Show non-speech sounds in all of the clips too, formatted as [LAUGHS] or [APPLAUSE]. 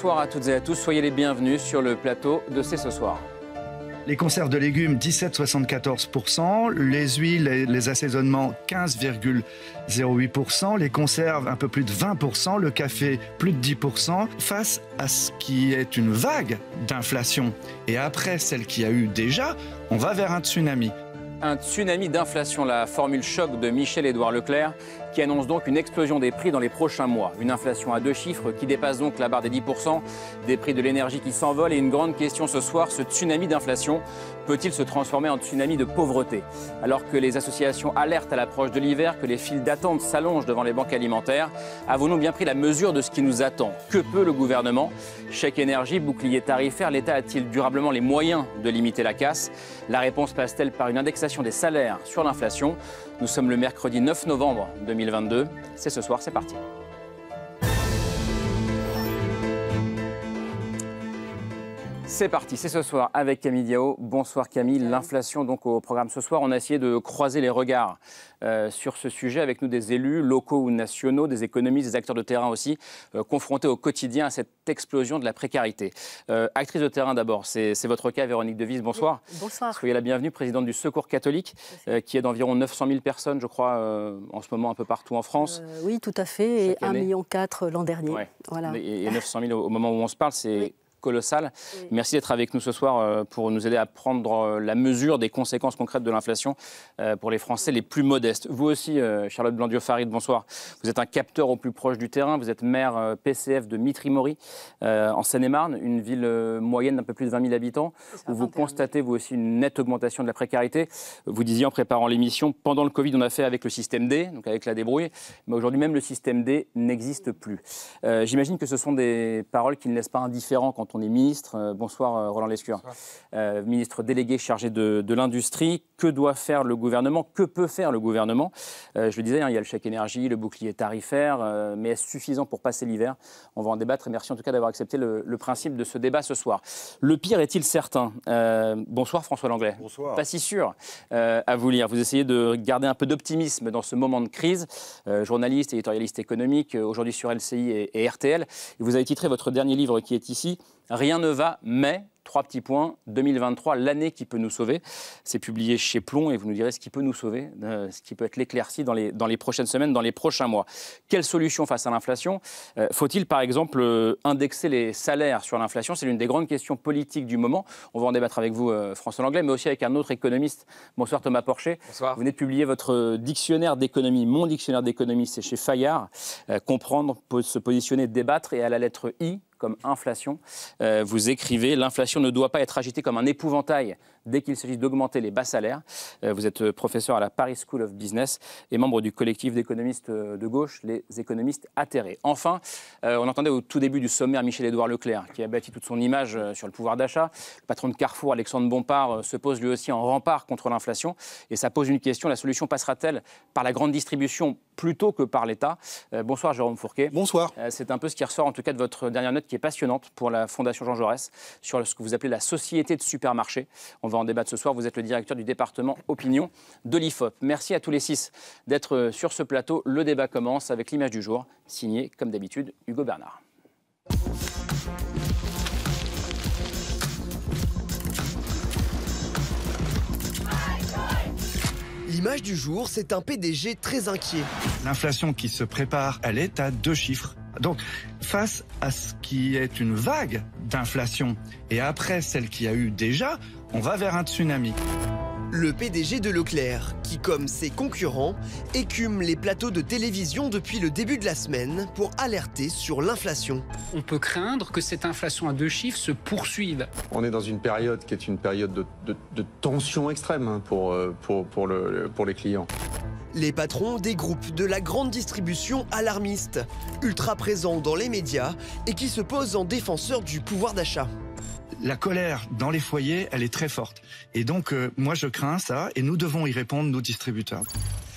Bonsoir à toutes et à tous, soyez les bienvenus sur le plateau de C'est ce soir. Les conserves de légumes, 17,74%. Les huiles et les assaisonnements, 15,08%. Les conserves, un peu plus de 20%. Le café, plus de 10%. Face à ce qui est une vague d'inflation, et après celle qu'il y a eu déjà, on va vers un tsunami. Un tsunami d'inflation, la formule choc de Michel-Édouard Leclerc qui annonce donc une explosion des prix dans les prochains mois. Une inflation à deux chiffres qui dépasse donc la barre des 10%, des prix de l'énergie qui s'envolent et une grande question ce soir, ce tsunami d'inflation peut-il se transformer en tsunami de pauvreté Alors que les associations alertent à l'approche de l'hiver, que les files d'attente s'allongent devant les banques alimentaires, avons-nous bien pris la mesure de ce qui nous attend Que peut le gouvernement Chèque énergie, bouclier tarifaire, l'État a-t-il durablement les moyens de limiter la casse La réponse passe-t-elle par une indexation des salaires sur l'inflation nous sommes le mercredi 9 novembre 2022. C'est ce soir, c'est parti. C'est parti, c'est ce soir avec Camille Diao. Bonsoir Camille. L'inflation donc au programme ce soir. On a essayé de croiser les regards euh, sur ce sujet avec nous des élus locaux ou nationaux, des économistes, des acteurs de terrain aussi, euh, confrontés au quotidien à cette explosion de la précarité. Euh, actrice de terrain d'abord, c'est votre cas Véronique Devis, Bonsoir. Bonsoir. Soyez la bienvenue, présidente du Secours catholique, qui est d'environ 900 000 personnes, je crois, en ce moment un peu partout en France. oui, tout à fait, et 1,4 million l'an dernier. Voilà. Et, 900 000 au moment où on se parle, c'est colossale. Merci d'être avec nous ce soir euh, pour nous aider à prendre euh, la mesure des conséquences concrètes de l'inflation euh, pour les Français les plus modestes. Vous aussi, Charlotte blandio farid bonsoir. Vous êtes un capteur au plus proche du terrain. Vous êtes maire PCF de mitry en Seine-et-Marne, une ville moyenne d'un peu plus de 20 000 habitants, où vous constatez, vous aussi, une nette augmentation de la précarité. Vous disiez en préparant l'émission, pendant le Covid, on a fait avec le système D, donc avec la débrouille, mais aujourd'hui même, le système D n'existe plus. J'imagine que ce sont des paroles qui ne laissent pas indifférents quand on est ministre. Euh, bonsoir euh, Roland Lescure, euh, ministre délégué chargé de, l'industrie. Que doit faire le gouvernement Que peut faire le gouvernement Je le disais, hein, il y a le chèque énergie, le bouclier tarifaire, mais est-ce suffisant pour passer l'hiver On va en débattre et merci en tout cas d'avoir accepté le, principe de ce débat ce soir. Le pire est-il certain Bonsoir François Langlais. Bonsoir. Pas si sûr à vous lire. Vous essayez de garder un peu d'optimisme dans ce moment de crise. journaliste, éditorialiste économique, aujourd'hui sur LCI et, RTL. vous avez titré votre dernier livre qui est ici, Rien ne va, mais trois petits points. 2023, l'année qui peut nous sauver. C'est publié chez Plomb et vous nous direz ce qui peut nous sauver, euh, ce qui peut être l'éclaircie dans les, dans les prochaines semaines, dans les prochains mois. Quelle solution face à l'inflation euh, Faut-il, par exemple, euh, indexer les salaires sur l'inflation C'est l'une des grandes questions politiques du moment. On va en débattre avec vous, François Langlais, mais aussi avec un autre économiste. Bonsoir, Thomas Porcher. Bonsoir. Vous venez de publier votre dictionnaire d'économie. Mon dictionnaire d'économie, c'est chez Fayard. comprendre, se positionner, débattre et à la lettre I, comme inflation. Euh, vous écrivez L'inflation ne doit pas être agitée comme un épouvantail dès qu'il s'agit d'augmenter les bas salaires. Euh, vous êtes euh, professeur à la Paris School of Business et membre du collectif d'économistes euh, de gauche, les économistes atterrés. Enfin, on entendait au tout début du sommaire Michel-Édouard Leclerc, qui a bâti toute son image sur le pouvoir d'achat. Le patron de Carrefour, Alexandre Bompard, se pose lui aussi en rempart contre l'inflation. Et ça pose une question, la solution passera-t-elle par la grande distribution plutôt que par l'État Bonsoir Jérôme Fourquet. Bonsoir. C'est un peu ce qui ressort en tout cas de votre dernière note qui est passionnante pour la Fondation Jean Jaurès sur ce que vous appelez la société de supermarché. On va en en débat ce soir. Vous êtes le directeur du département opinion de l'IFOP. Merci à tous les six d'être euh, sur ce plateau. Le débat commence avec l'image du jour, signée comme d'habitude Hugo Bernard. L'image du jour, c'est un PDG très inquiet. L'inflation qui se prépare, elle est à deux chiffres. Donc, face à ce qui est une vague d'inflation, et après celle qu'il y a eu déjà, on va vers un tsunami. Le PDG de Leclerc, qui comme ses concurrents, écume les plateaux de télévision depuis le début de la semaine pour alerter sur l'inflation. On peut craindre que cette inflation à deux chiffres se poursuive. On est dans une période qui est une période de, tension extrême hein, pour, euh, pour les clients. Les patrons des groupes de la grande distribution alarmiste, ultra présents dans les médias et qui se posent en défenseurs du pouvoir d'achat la colère dans les foyers, elle est très forte. Et donc, euh, moi, je crains ça, et nous devons y répondre, nos distributeurs.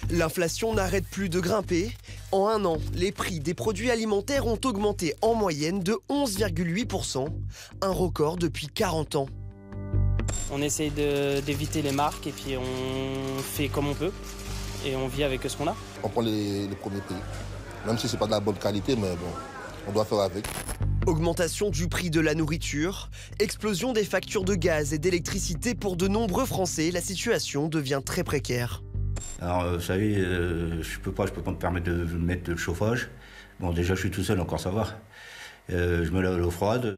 L'inflation n'arrête plus de grimper. En un an, les prix des produits alimentaires ont augmenté en moyenne de 11,8%, un record depuis 40 ans. On essaye d'éviter les marques et puis on fait comme on peut et on vit avec ce qu'on a. On prend les, premiers prix, même si n'est pas de la bonne qualité, mais bon, on doit faire avec. Augmentation du prix de la nourriture, explosion des factures de gaz et d'électricité pour de nombreux Français, la situation devient très précaire. Alors, euh, vous savez, euh, je peux pas, je peux pas me permettre de mettre le chauffage. Bon, déjà, je suis tout seul, encore savoir. Euh, je me lave l'eau froide.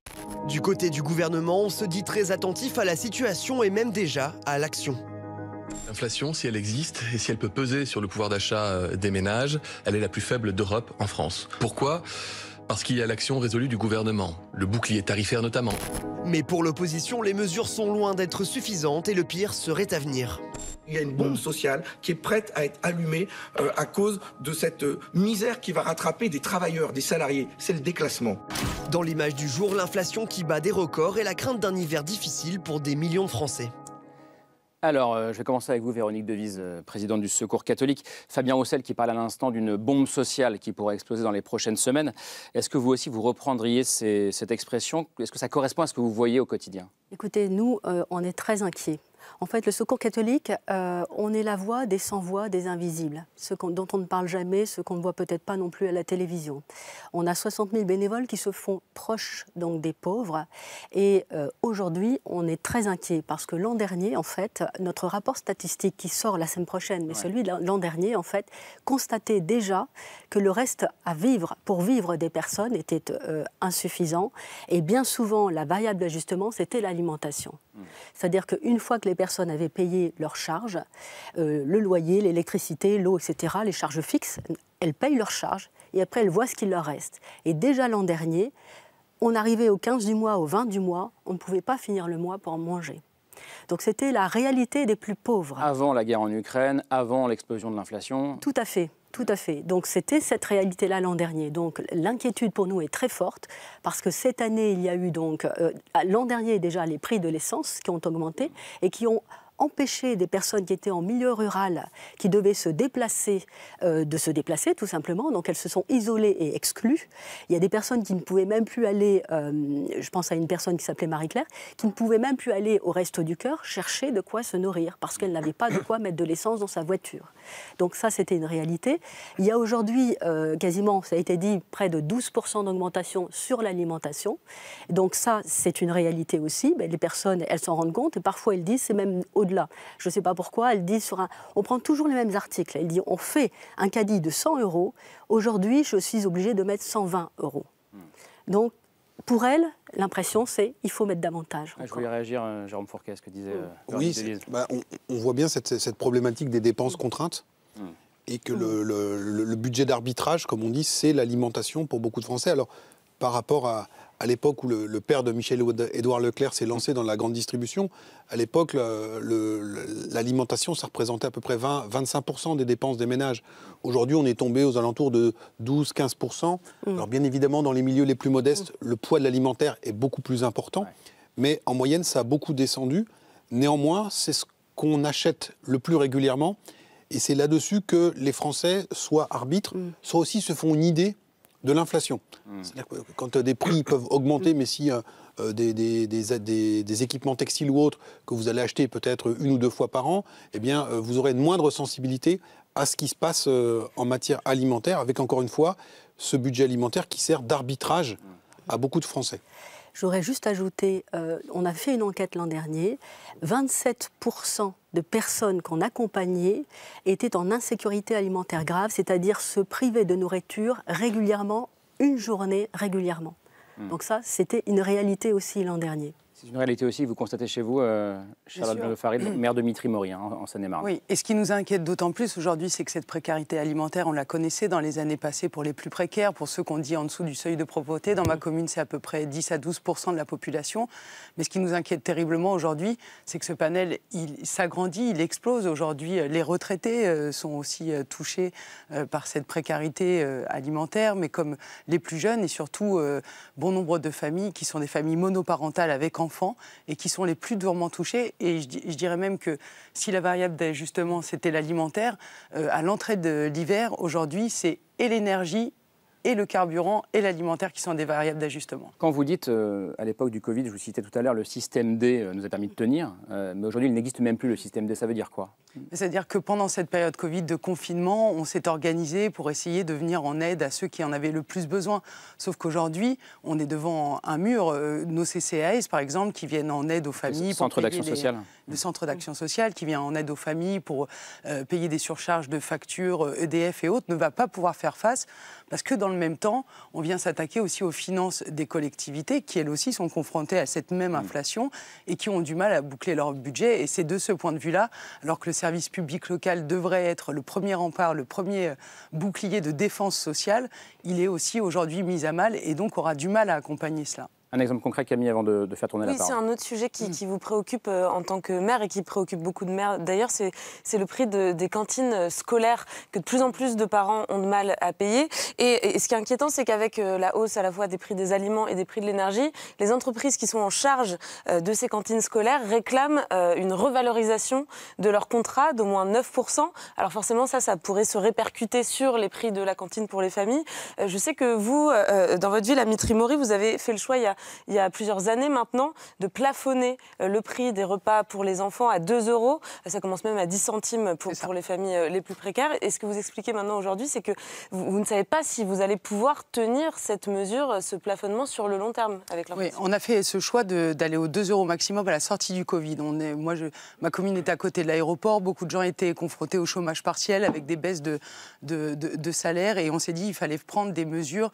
Du côté du gouvernement, on se dit très attentif à la situation et même déjà à l'action. L'inflation, si elle existe et si elle peut peser sur le pouvoir d'achat des ménages, elle est la plus faible d'Europe en France. Pourquoi parce qu'il y a l'action résolue du gouvernement, le bouclier tarifaire notamment. Mais pour l'opposition, les mesures sont loin d'être suffisantes et le pire serait à venir. Il y a une bombe sociale qui est prête à être allumée euh, à cause de cette euh, misère qui va rattraper des travailleurs, des salariés. C'est le déclassement. Dans l'image du jour, l'inflation qui bat des records et la crainte d'un hiver difficile pour des millions de Français. Alors, euh, je vais commencer avec vous, Véronique Devise, euh, présidente du Secours catholique. Fabien Roussel qui parle à l'instant d'une bombe sociale qui pourrait exploser dans les prochaines semaines. Est-ce que vous aussi, vous reprendriez cette expression Est-ce que ça correspond à ce que vous voyez au quotidien Écoutez, nous, euh, on est très inquiets. En fait, le Secours catholique, euh, on est la voix des sans-voix, des invisibles, ceux dont on ne parle jamais, ceux qu'on ne voit peut-être pas non plus à la télévision. On a 60 000 bénévoles qui se font proches donc des pauvres. Et euh, aujourd'hui, on est très inquiet parce que l'an dernier, en fait, notre rapport statistique qui sort la semaine prochaine, mais celui de l'an dernier, en fait, constatait déjà que le reste à vivre pour vivre des personnes était euh, insuffisant. Et bien souvent, la variable d'ajustement, c'était l'alimentation. C'est-à-dire qu'une fois que les personnes avaient payé leurs charges, euh, le loyer, l'électricité, l'eau, etc., les charges fixes, elles payent leurs charges et après elles voient ce qu'il leur reste. Et déjà l'an dernier, on arrivait au 15 du mois, au 20 du mois, on ne pouvait pas finir le mois pour en manger. Donc c'était la réalité des plus pauvres. Avant la guerre en Ukraine, avant l'explosion de l'inflation. Tout à fait. Tout à fait. Donc c'était cette réalité-là l'an dernier. Donc l'inquiétude pour nous est très forte parce que cette année, il y a eu donc euh, l'an dernier déjà les prix de l'essence qui ont augmenté et qui ont empêcher des personnes qui étaient en milieu rural, qui devaient se déplacer, euh, de se déplacer tout simplement. Donc elles se sont isolées et exclues. Il y a des personnes qui ne pouvaient même plus aller, euh, je pense à une personne qui s'appelait Marie-Claire, qui ne pouvait même plus aller au reste du cœur chercher de quoi se nourrir parce qu'elle n'avait pas de quoi mettre de l'essence dans sa voiture. Donc ça, c'était une réalité. Il y a aujourd'hui euh, quasiment, ça a été dit, près de 12% d'augmentation sur l'alimentation. Donc ça, c'est une réalité aussi. Ben, les personnes, elles s'en rendent compte et parfois elles disent, c'est même au je ne sais pas pourquoi, elle dit sur un... On prend toujours les mêmes articles. Elle dit on fait un caddie de 100 euros, aujourd'hui je suis obligée de mettre 120 euros. Hmm. Donc pour elle, l'impression, c'est il faut mettre davantage. Ah, je voulais réagir, euh, Jérôme Fourquet, ce que disait. Euh, oui, bah, on, voit bien cette, problématique des dépenses contraintes. Hmm. Et que hmm. le, budget d'arbitrage, comme on dit, c'est l'alimentation pour beaucoup de Français. Alors, par rapport à, à l'époque où le, père de Michel-Édouard Leclerc s'est lancé dans la grande distribution, à l'époque, l'alimentation, ça représentait à peu près 20-25% des dépenses des ménages. Aujourd'hui, on est tombé aux alentours de 12-15%. Mmh. Alors, bien évidemment, dans les milieux les plus modestes, mmh. le poids de l'alimentaire est beaucoup plus important. Mais en moyenne, ça a beaucoup descendu. Néanmoins, c'est ce qu'on achète le plus régulièrement. Et c'est là-dessus que les Français, soit arbitres, mmh. soit aussi se font une idée de l'inflation. Hmm. C'est-à-dire que quand euh, des prix [COUGHS] peuvent augmenter, mais si euh, euh, des, équipements textiles ou autres que vous allez acheter peut-être une ou deux fois par an, eh bien, vous aurez une moindre sensibilité à ce qui se passe en matière alimentaire, avec encore une fois ce budget alimentaire qui sert d'arbitrage hmm. à beaucoup de Français. J'aurais juste ajouté, euh, on a fait une enquête l'an dernier, 27% de personnes qu'on accompagnait étaient en insécurité alimentaire grave, c'est-à-dire se priver de nourriture régulièrement, une journée régulièrement. Hmm. Donc ça, c'était une réalité aussi l'an dernier. C'est une réalité aussi vous constatez chez vous, euh, Charlotte Farid, [CLEARS THROAT] maire de mitry hein, en Seine-et-Marne. Oui, et ce qui nous inquiète d'autant plus aujourd'hui, c'est que cette précarité alimentaire, on la connaissait dans les années passées pour les plus précaires, pour ceux qu'on dit en dessous du seuil de pauvreté. Dans ma commune, c'est à peu près 10 à 12 de la population. Mais ce qui nous inquiète terriblement aujourd'hui, c'est que ce panel, il s'agrandit, il explose. Aujourd'hui, euh, les retraités euh, sont aussi euh, touchés par cette précarité alimentaire, mais comme les plus jeunes et surtout bon nombre de familles qui sont des familles monoparentales avec enfants et qui sont les plus durement touchés. Et je, dirais même que si la variable d'ajustement, c'était l'alimentaire, euh, à l'entrée de l'hiver, aujourd'hui, c'est et l'énergie et le carburant et l'alimentaire qui sont des variables d'ajustement. Quand vous dites, euh, à l'époque du Covid, je vous citais tout à l'heure, le système D euh, nous a permis de tenir, euh, mais aujourd'hui il n'existe même plus le système D, ça veut dire quoi C'est-à-dire que pendant cette période Covid de confinement, on s'est organisé pour essayer de venir en aide à ceux qui en avaient le plus besoin. Sauf qu'aujourd'hui, on est devant un mur. Nos CCAS, par exemple, qui viennent en aide aux familles. Le centre d'action sociale. Le centre d'action sociale qui vient en aide aux familles pour payer des surcharges de factures EDF e et autres ne va pas pouvoir faire face parce que dans en même temps, on vient s'attaquer aussi aux finances des collectivités qui, elles aussi, sont confrontées à cette même mm. inflation et qui ont du mal à boucler leur budget. Et c'est de ce point de vue-là, alors que le service public local devrait être le premier rempart, le premier euh, bouclier de défense sociale, il est aussi aujourd'hui mis à mal et donc aura du mal à accompagner cela un exemple concret, Camille, avant de, faire tourner la parole. Oui, c'est un autre sujet qui, mm. vous préoccupe euh, en tant que maire et qui préoccupe beaucoup de maires. D'ailleurs, c'est le prix des cantines euh, scolaires que de plus en plus de parents ont de mal à payer. Et, ce qui est inquiétant, c'est qu'avec euh, la hausse à la fois des prix des aliments et des prix de l'énergie, les entreprises qui sont en charge de ces cantines scolaires réclament une revalorisation de leur contrat d'au moins 9%. Alors forcément, ça, ça pourrait se répercuter sur les prix de la cantine pour les familles. Je sais que vous, dans votre ville à Mitrimori, vous avez fait le choix il y a il y a plusieurs années maintenant, de plafonner euh, le prix des repas pour les enfants à 2 euros. Ça commence même à 10 centimes pour, les familles euh, les plus précaires. Et ce que vous expliquez maintenant aujourd'hui, c'est que vous, ne savez pas si vous allez pouvoir tenir cette mesure, euh, ce plafonnement sur le long terme avec Oui, on a fait ce choix d'aller aux 2 euros maximum à la sortie du Covid. On est, moi, je, ma commune est à côté de l'aéroport. Beaucoup de gens étaient confrontés au chômage partiel avec des baisses de, de, salaire. Et on s'est dit qu'il fallait prendre des mesures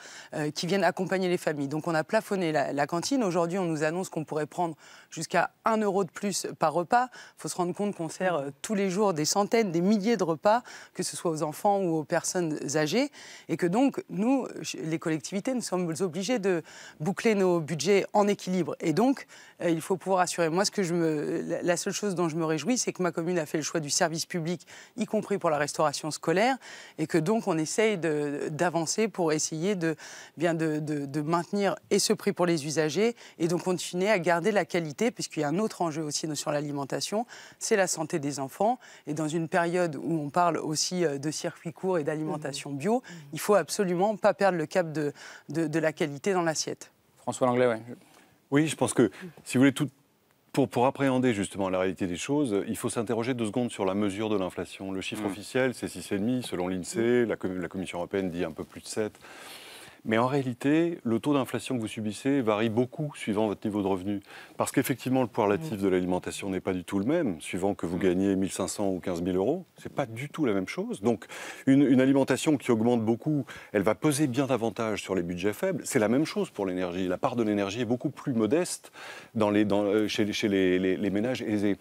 qui viennent accompagner les familles. Donc on a plafonné la cantine. Aujourd'hui, on nous annonce qu'on pourrait prendre jusqu'à 1 euro de plus par repas. Il faut se rendre compte qu'on sert euh, tous les jours des centaines, des milliers de repas, que ce soit aux enfants ou aux personnes âgées. Et que donc, nous, les collectivités, nous sommes obligés de boucler nos budgets en équilibre. Et donc, euh, il faut pouvoir assurer. Moi, ce que je me, la seule chose dont je me réjouis, c'est que ma commune a fait le choix du service public, y compris pour la restauration scolaire, et que donc on essaye d'avancer pour essayer de, bien de, maintenir et ce prix pour les usagers, et donc continuer à garder la qualité, puisqu'il y a un autre enjeu aussi sur l'alimentation, c'est la santé des enfants. Et dans une période où on parle aussi euh, de circuits courts et d'alimentation bio, mmh. il faut absolument pas perdre le cap de, de la qualité dans l'assiette. François Langlais, oui. Oui, je pense que, si vous voulez, tout, pour, appréhender justement la réalité des choses, il faut s'interroger deux secondes sur la mesure de l'inflation. Le chiffre mm. officiel, c'est 6,5 selon l'INSEE, la, la, Commission européenne dit un peu plus de 7. Mais en réalité, le taux d'inflation que vous subissez varie beaucoup suivant votre niveau de revenu. Parce qu'effectivement, le poids relatif mm. de l'alimentation n'est pas du tout le même, suivant que vous mm. gagnez 1500 ou 15 000 euros. Ce n'est pas du tout la même chose. Donc, une, alimentation qui augmente beaucoup, elle va peser bien davantage sur les budgets faibles. C'est la même chose pour l'énergie. La part de l'énergie est beaucoup plus modeste euh, chez, les ménages aisés.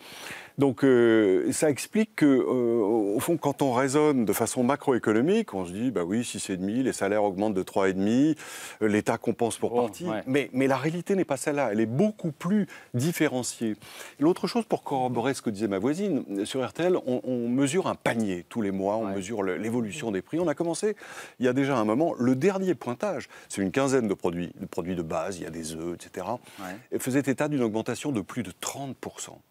Donc euh, ça explique que, euh, au fond, quand on raisonne de façon macroéconomique, on se dit, bah oui, 6,5, les salaires augmentent de 3,5, euh, l'État compense pour oh, partie. Mais, mais la réalité n'est pas celle-là, elle est beaucoup plus différenciée. L'autre chose, pour corroborer ce que disait ma voisine, sur RTL, on, mesure un panier tous les mois, on mesure l'évolution des prix. On a commencé, il y a déjà un moment, le dernier pointage, c'est une quinzaine de produits, de produits de base, il y a des œufs, etc., faisait état d'une augmentation de plus de 30%.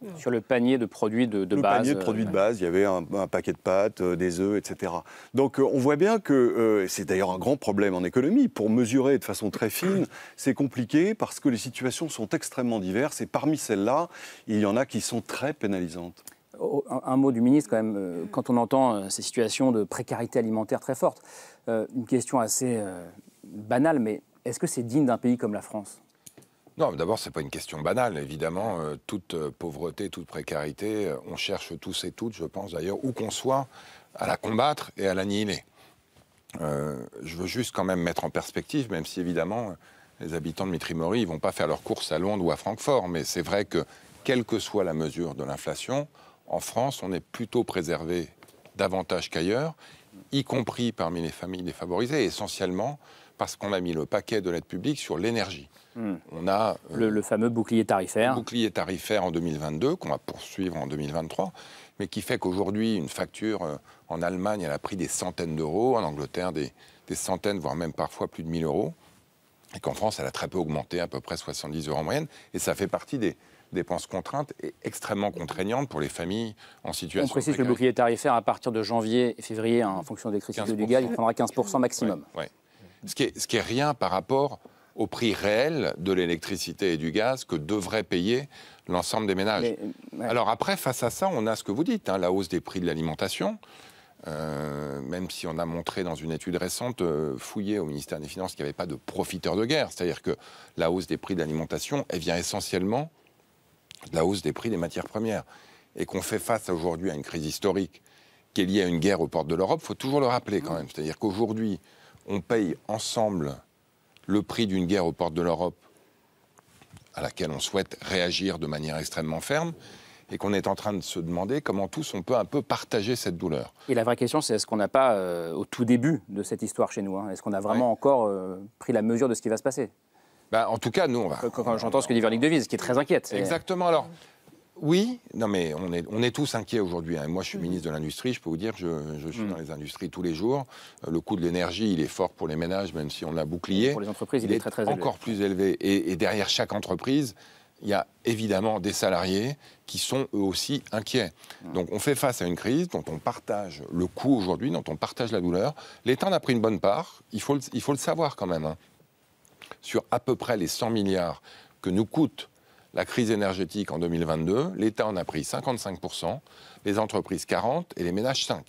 Mmh. Sur le panier de de, de le Panier de euh, produits de base, il y avait un, paquet de pâtes, euh, des œufs, etc. Donc euh, on voit bien que c'est d'ailleurs un grand problème en économie. Pour mesurer de façon très fine, [COUGHS] c'est compliqué parce que les situations sont extrêmement diverses et parmi celles-là, il y en a qui sont très pénalisantes. Oh, oh, un mot du ministre quand même, quand on entend ces situations de précarité alimentaire très forte, une question assez banale, mais est-ce que c'est digne d'un pays comme la France non, d'abord, ce n'est pas une question banale. Évidemment, euh, toute euh, pauvreté, toute précarité, euh, on cherche tous et toutes, je pense d'ailleurs, où qu'on soit, à la combattre et à l'annihiler. je veux juste quand même mettre en perspective, même si évidemment, les habitants de Mitrimori, ne vont pas faire leurs courses à Londres ou à Francfort, mais c'est vrai que, quelle que soit la mesure de l'inflation, en France, on est plutôt préservé davantage qu'ailleurs, y compris parmi les familles défavorisées, essentiellement parce qu'on a mis le paquet de l'aide publique sur l'énergie. Hmm. On a euh, le, fameux bouclier tarifaire. Bouclier tarifaire en 2022 qu'on va poursuivre en 2023, mais qui fait qu'aujourd'hui une facture euh, en Allemagne elle a pris des centaines d'euros, en Angleterre des, centaines, voire même parfois plus de 1000 euros, et qu'en France elle a très peu augmenté, à peu près 70 euros en moyenne, et ça fait partie des dépenses contraintes et extrêmement contraignantes pour les familles en situation. On précise que le bouclier tarifaire à partir de janvier et février, hein, en fonction des critères du gaz, il prendra 15% maximum. Ce, ce qui est rien par rapport au prix réel de l'électricité et du gaz que devraient payer l'ensemble des ménages. Alors après, face à ça, on a ce que vous dites, hein, la hausse des prix de l'alimentation. Euh, même si on a montré dans une étude récente euh, fouillée au ministère des Finances qu'il n'y avait pas de profiteurs de guerre. C'est-à-dire que la hausse des prix d'alimentation, elle vient essentiellement de la hausse des prix des matières premières. Et qu'on fait face aujourd'hui à une crise historique qui est liée à une guerre aux portes de l'Europe, il faut toujours le rappeler quand même. C'est-à-dire qu'aujourd'hui, on paye ensemble le prix d'une guerre aux portes de l'Europe, à laquelle on souhaite réagir de manière extrêmement ferme, et qu'on est en train de se demander comment tous on peut un peu partager cette douleur. Et la vraie question, c'est est-ce qu'on n'a pas, euh, au tout début de cette histoire chez nous, hein, est-ce qu'on a vraiment encore euh, pris la mesure de ce qui va se passer bah, En tout cas, nous, on va. Quand, j'entends ce que dit Véronique Devise, qui est très inquiète. Exactement. Alors, oui, non mais on est, on est tous inquiets aujourd'hui. Hein. Moi, je suis mhm. ministre de l'Industrie, je peux vous dire, je, je suis mhm. dans les industries tous les jours. Euh, le coût de l'énergie, il est fort pour les ménages, même si on a bouclier. Pour les entreprises, il, est, très, très élevé. Encore plus élevé. Et, derrière chaque entreprise, il y a évidemment des salariés qui sont eux aussi inquiets. Mhm. Donc on fait face à une crise dont on partage le coût aujourd'hui, dont on partage la douleur. L'État en a pris une bonne part, il faut le, il faut le savoir quand même. Hein. Sur à peu près les 100 milliards que nous coûte la crise énergétique en 2022, l'État en a pris 55%, les entreprises 40% et les ménages 5%.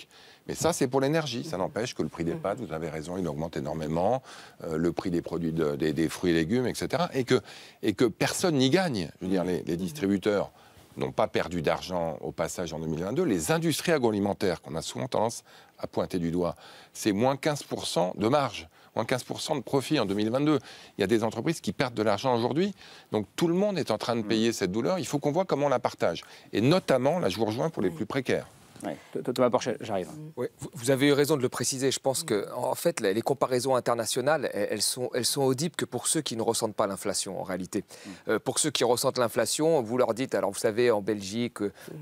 Mais ça, c'est pour l'énergie. Ça n'empêche que le prix des mm. pâtes, vous avez raison, il augmente énormément, euh, le prix des produits, des, fruits et légumes, etc. Et que, et que personne n'y gagne. Je veux dire, les, les distributeurs n'ont pas perdu d'argent au passage en 2022. Les industries agroalimentaires, qu'on a souvent tendance à pointer du doigt, c'est moins 15% de marge moins 15% de profit en 2022. Il y a des entreprises qui perdent de l'argent aujourd'hui. Donc tout le monde est en train de mm. payer cette douleur. Il faut qu'on voit comment on la partage. Et notamment, là je vous rejoins pour les mm. plus précaires. Ouais, Thomas Porchet, j'arrive. Mm. vous avez eu raison de le préciser. Je pense que, en fait, les comparaisons internationales, elles sont, elles sont audibles que pour ceux qui ne ressentent pas l'inflation, en réalité. Euh, pour ceux qui ressentent l'inflation, vous leur dites, alors vous savez, en Belgique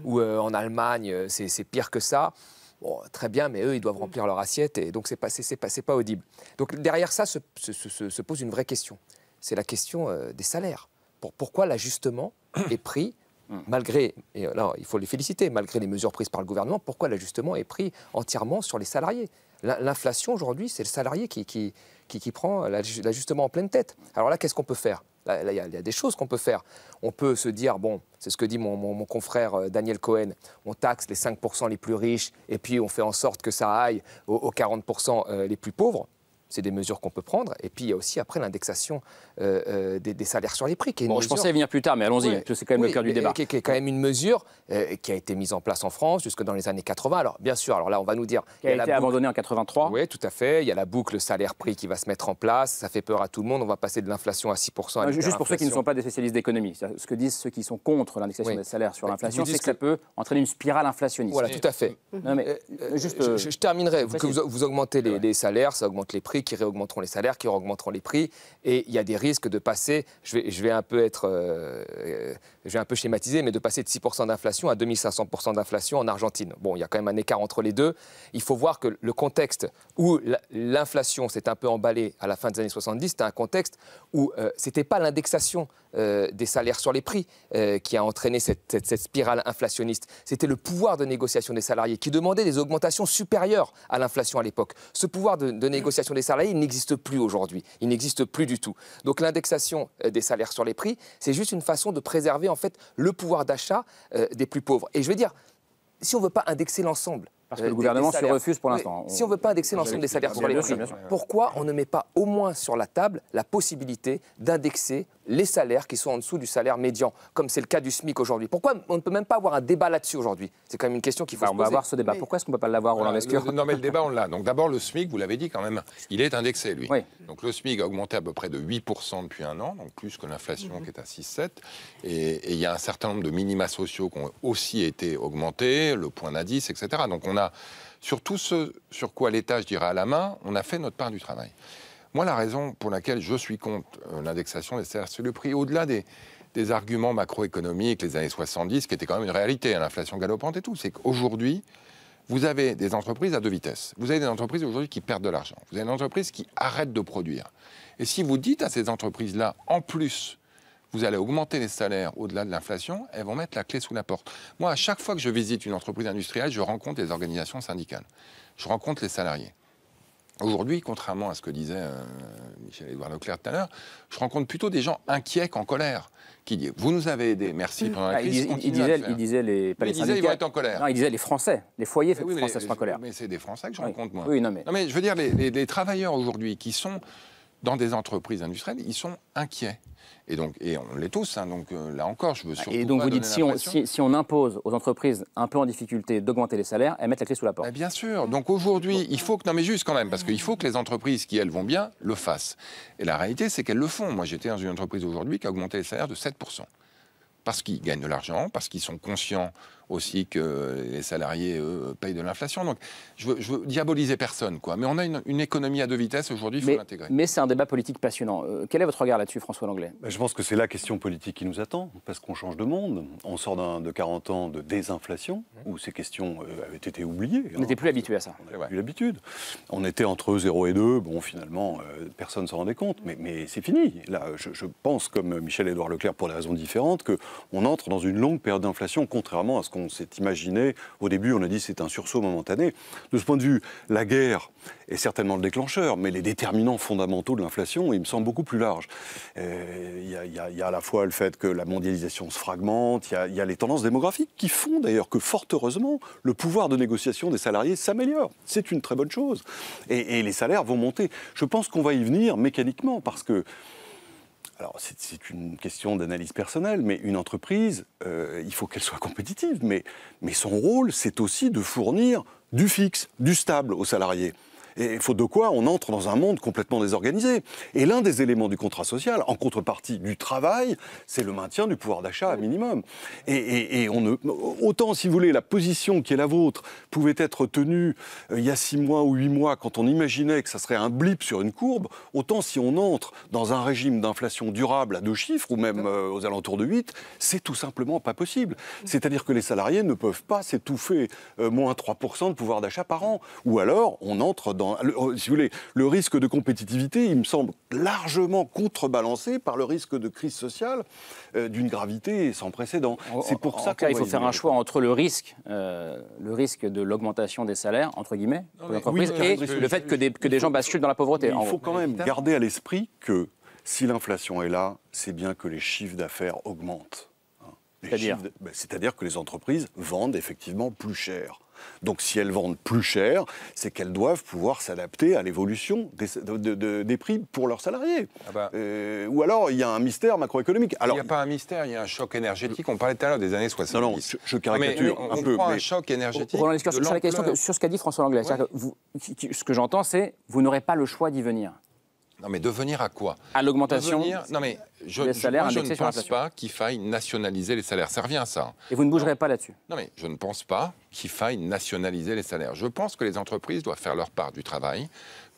ou euh, en Allemagne, euh, c'est pire que ça très bien, mais eux, ils doivent mm. remplir leur assiette et donc c'est pas, c'est, pas, pas audible. Donc derrière ça se, pose une vraie question. C'est la question euh, des salaires. pourquoi l'ajustement [COUGHS] est pris mm. malgré, et il faut les féliciter, malgré les mesures prises par le gouvernement, pourquoi l'ajustement est pris entièrement sur les salariés L'inflation aujourd'hui, c'est le salarié qui, qui, qui prend l'ajustement en pleine tête. Alors là, qu'est-ce qu'on peut faire il y, a des choses qu'on peut faire. On peut se dire, bon, c'est ce que dit mon, confrère euh, Daniel Cohen, on taxe les 5% les plus riches et puis on fait en sorte que ça aille aux, aux 40% euh, les plus pauvres c'est des mesures qu'on peut prendre. Et puis, il y a aussi après l'indexation euh, euh, des, salaires sur les prix. Qui est bon, Je pensais y venir plus tard, mais allons-y, que c'est quand même le cœur du débat. Qui, est quand même une mesure euh, qui a été mise en place en France jusque dans les années 80. Alors, bien sûr, alors là, on va nous dire. elle a, été abandonnée en 83. Oui, tout à fait. Il y a la boucle salaire-prix qui va se mettre en place. Ça fait peur à tout le monde. On va passer de l'inflation à 6%. À juste pour ceux qui ne sont pas des spécialistes d'économie, ce que disent ceux qui sont contre l'indexation des salaires sur bah, l'inflation, c'est que, ça peut entraîner une spirale inflationniste. Voilà, tout à fait. Non, mais juste, je, terminerai. vous, augmentez les, les salaires, ça augmente les prix qui réaugmenteront les salaires, qui augmenteront les prix. Et il y a des risques de passer, je vais, un peu être, euh, je vais un peu schématiser, mais de passer de 6% d'inflation à 2500% d'inflation en Argentine. Bon, il y a quand même un écart entre les deux. Il faut voir que le contexte où l'inflation s'est un peu emballée à la fin des années 70, c'était un contexte où euh, c'était ce n'était pas l'indexation euh, des salaires sur les prix euh, qui a entraîné cette, spirale inflationniste. C'était le pouvoir de négociation des salariés qui demandait des augmentations supérieures à l'inflation à l'époque. Ce pouvoir de, négociation des salariés n'existe plus aujourd'hui. Il n'existe plus du tout. Donc l'indexation euh, des salaires sur les prix, c'est juste une façon de préserver en fait le pouvoir d'achat des plus pauvres. Et je veux dire, si on ne veut pas indexer l'ensemble, parce euh, que le gouvernement se refuse pour l'instant. Si on ne veut pas indexer l'ensemble des salaires sur les prix, pourquoi on ne met pas au moins sur la table la possibilité d'indexer les salaires qui sont en dessous du salaire médian, comme c'est le cas du SMIC aujourd'hui Pourquoi on ne peut même pas avoir un débat là-dessus aujourd'hui C'est quand même une question qu'il faut bah, se poser. On va avoir ce débat. Pourquoi est-ce qu'on ne peut pas l'avoir, Roland Lescure Non, mais le débat, on l'a. Donc d'abord, le SMIC, vous l'avez dit quand même, il est indexé, lui. Donc le SMIC a augmenté à peu près de 8% depuis un an, donc plus que l'inflation mhm. qui est à 6-7. Et il y a un certain nombre de minima sociaux qui ont aussi été augmentés, le point d'indice, etc. Donc on on sur tout ce sur quoi l'État, je dirais, à la main, on a fait notre part du travail. Moi, la raison pour laquelle je suis contre euh, l'indexation des salaires, c'est le prix, au-delà des, arguments macroéconomiques, les années 70, qui étaient quand même une réalité, hein, l'inflation galopante et tout, c'est qu'aujourd'hui, vous avez des entreprises à deux vitesses. Vous avez des entreprises aujourd'hui qui perdent de l'argent. Vous avez des entreprises qui arrêtent de produire. Et si vous dites à ces entreprises-là, en plus, vous allez augmenter les salaires au-delà de l'inflation, elles vont mettre la clé sous la porte. Moi, à chaque fois que je visite une entreprise industrielle, je rencontre des organisations syndicales, je rencontre les salariés. Aujourd'hui, contrairement à ce que disait euh, Michel-Édouard Leclerc tout à l'heure, je rencontre plutôt des gens inquiets qu'en colère, qui disent Vous nous avez aidés, merci ah, pendant la crise. il, il, disait, les, pas ils vont être en colère. Non, il disait les Français, les foyers français sont en colère. Mais c'est des Français que je rencontre, moi. mais... je veux dire, les, les travailleurs aujourd'hui qui sont dans des entreprises industrielles, ils sont inquiets. Et donc, on l'est tous. Hein, donc euh, là encore, je veux ah, surtout. Et donc vous dites, si on, impose aux entreprises un peu en difficulté d'augmenter les salaires, elles mettent la clé sous la porte. Ah, bien sûr. Donc aujourd'hui, il faut que non mais juste quand même, parce qu'il faut que les entreprises qui elles vont bien le fassent. Et la réalité, c'est qu'elles le font. Moi, j'étais dans une entreprise aujourd'hui qui a augmenté les salaires de 7 parce qu'ils gagnent de l'argent, parce qu'ils sont conscients aussi que les salariés, payent de l'inflation. Donc, je veux, veux diaboliser personne, quoi. Mais on a une, économie à deux vitesses aujourd'hui, il faut l'intégrer. Mais c'est un débat politique passionnant. Euh, quel est votre regard là-dessus, François Langlais ben, Je pense que c'est la question politique qui nous attend, parce qu'on change de monde. On sort de 40 ans de désinflation, où ces questions euh, avaient été oubliées. Hein. On n'était plus habitué à ça. On l'habitude. On était entre 0 et 2, bon, finalement, euh, personne ne s'en rendait compte, mais, c'est fini. Là, je, pense, comme Michel-Édouard Leclerc, pour des raisons différentes, qu'on entre dans une longue période d'inflation, contrairement à ce qu'on s'est imaginé. Au début, on a dit c'est un sursaut momentané. De ce point de vue, la guerre, est certainement le déclencheur, mais les déterminants fondamentaux de l'inflation, il me semble beaucoup plus large. Euh, il y, a à la fois le fait que la mondialisation se fragmente, il y, a les tendances démographiques qui font d'ailleurs que, fort heureusement, le pouvoir de négociation des salariés s'améliore. C'est une très bonne chose. Et, les salaires vont monter. Je pense qu'on va y venir mécaniquement parce que... Alors, c'est une question d'analyse personnelle, mais une entreprise, euh, il faut qu'elle soit compétitive. mais son rôle, c'est aussi de fournir du fixe, du stable aux salariés. Et faute de quoi, on entre dans un monde complètement désorganisé. Et l'un des éléments du contrat social, en contrepartie du travail, c'est le maintien du pouvoir d'achat à minimum. Et, on ne, autant, si vous voulez, la position qui est la vôtre pouvait être tenue euh, il y a six mois ou huit mois quand on imaginait que ça serait un blip sur une courbe, autant si on entre dans un régime d'inflation durable à deux chiffres ou même euh, aux alentours de 8, c'est tout simplement pas possible. C'est-à-dire que les salariés ne peuvent pas s'étouffer euh, moins 3% de pouvoir d'achat par an. Ou alors, on entre dans euh, si vous voulez, le risque de compétitivité, il me semble largement contrebalancé par le risque de crise sociale euh, d'une gravité sans précédent. C'est pour ça qu'il faut faire un choix entre le risque, euh, le risque de l'augmentation des salaires, entre guillemets, pour l'entreprise, et le fait que des, gens basculent dans la pauvreté. Il faut quand même garder à l'esprit que si l'inflation est là, c'est bien que les chiffres d'affaires augmentent. Hein. Ben, c'est-à-dire que les entreprises vendent effectivement plus cher. Donc si elles vendent plus cher, c'est qu'elles doivent pouvoir s'adapter à l'évolution des, prix pour leurs salariés. Ah bah. euh, ou alors, il y a un mystère macroéconomique. Alors, il n'y a pas un mystère, il y a un choc énergétique. On parlait tout à l'heure des années 60. Non, non, je, caricature mais, mais, un on peu. Prend un choc énergétique. sur, sur ce qu'a dit François Langlais, ce que j'entends, c'est vous n'aurez pas le choix d'y venir. Non, mais devenir à quoi À l'augmentation Non, mais je, des salaires je ne pense pas qu'il faille nationaliser les salaires. Ça revient à ça. Hein. Et vous ne bougerez pas là-dessus Non, mais je ne pense pas qu'il faille nationaliser les salaires. Je pense que les entreprises doivent faire leur part du travail,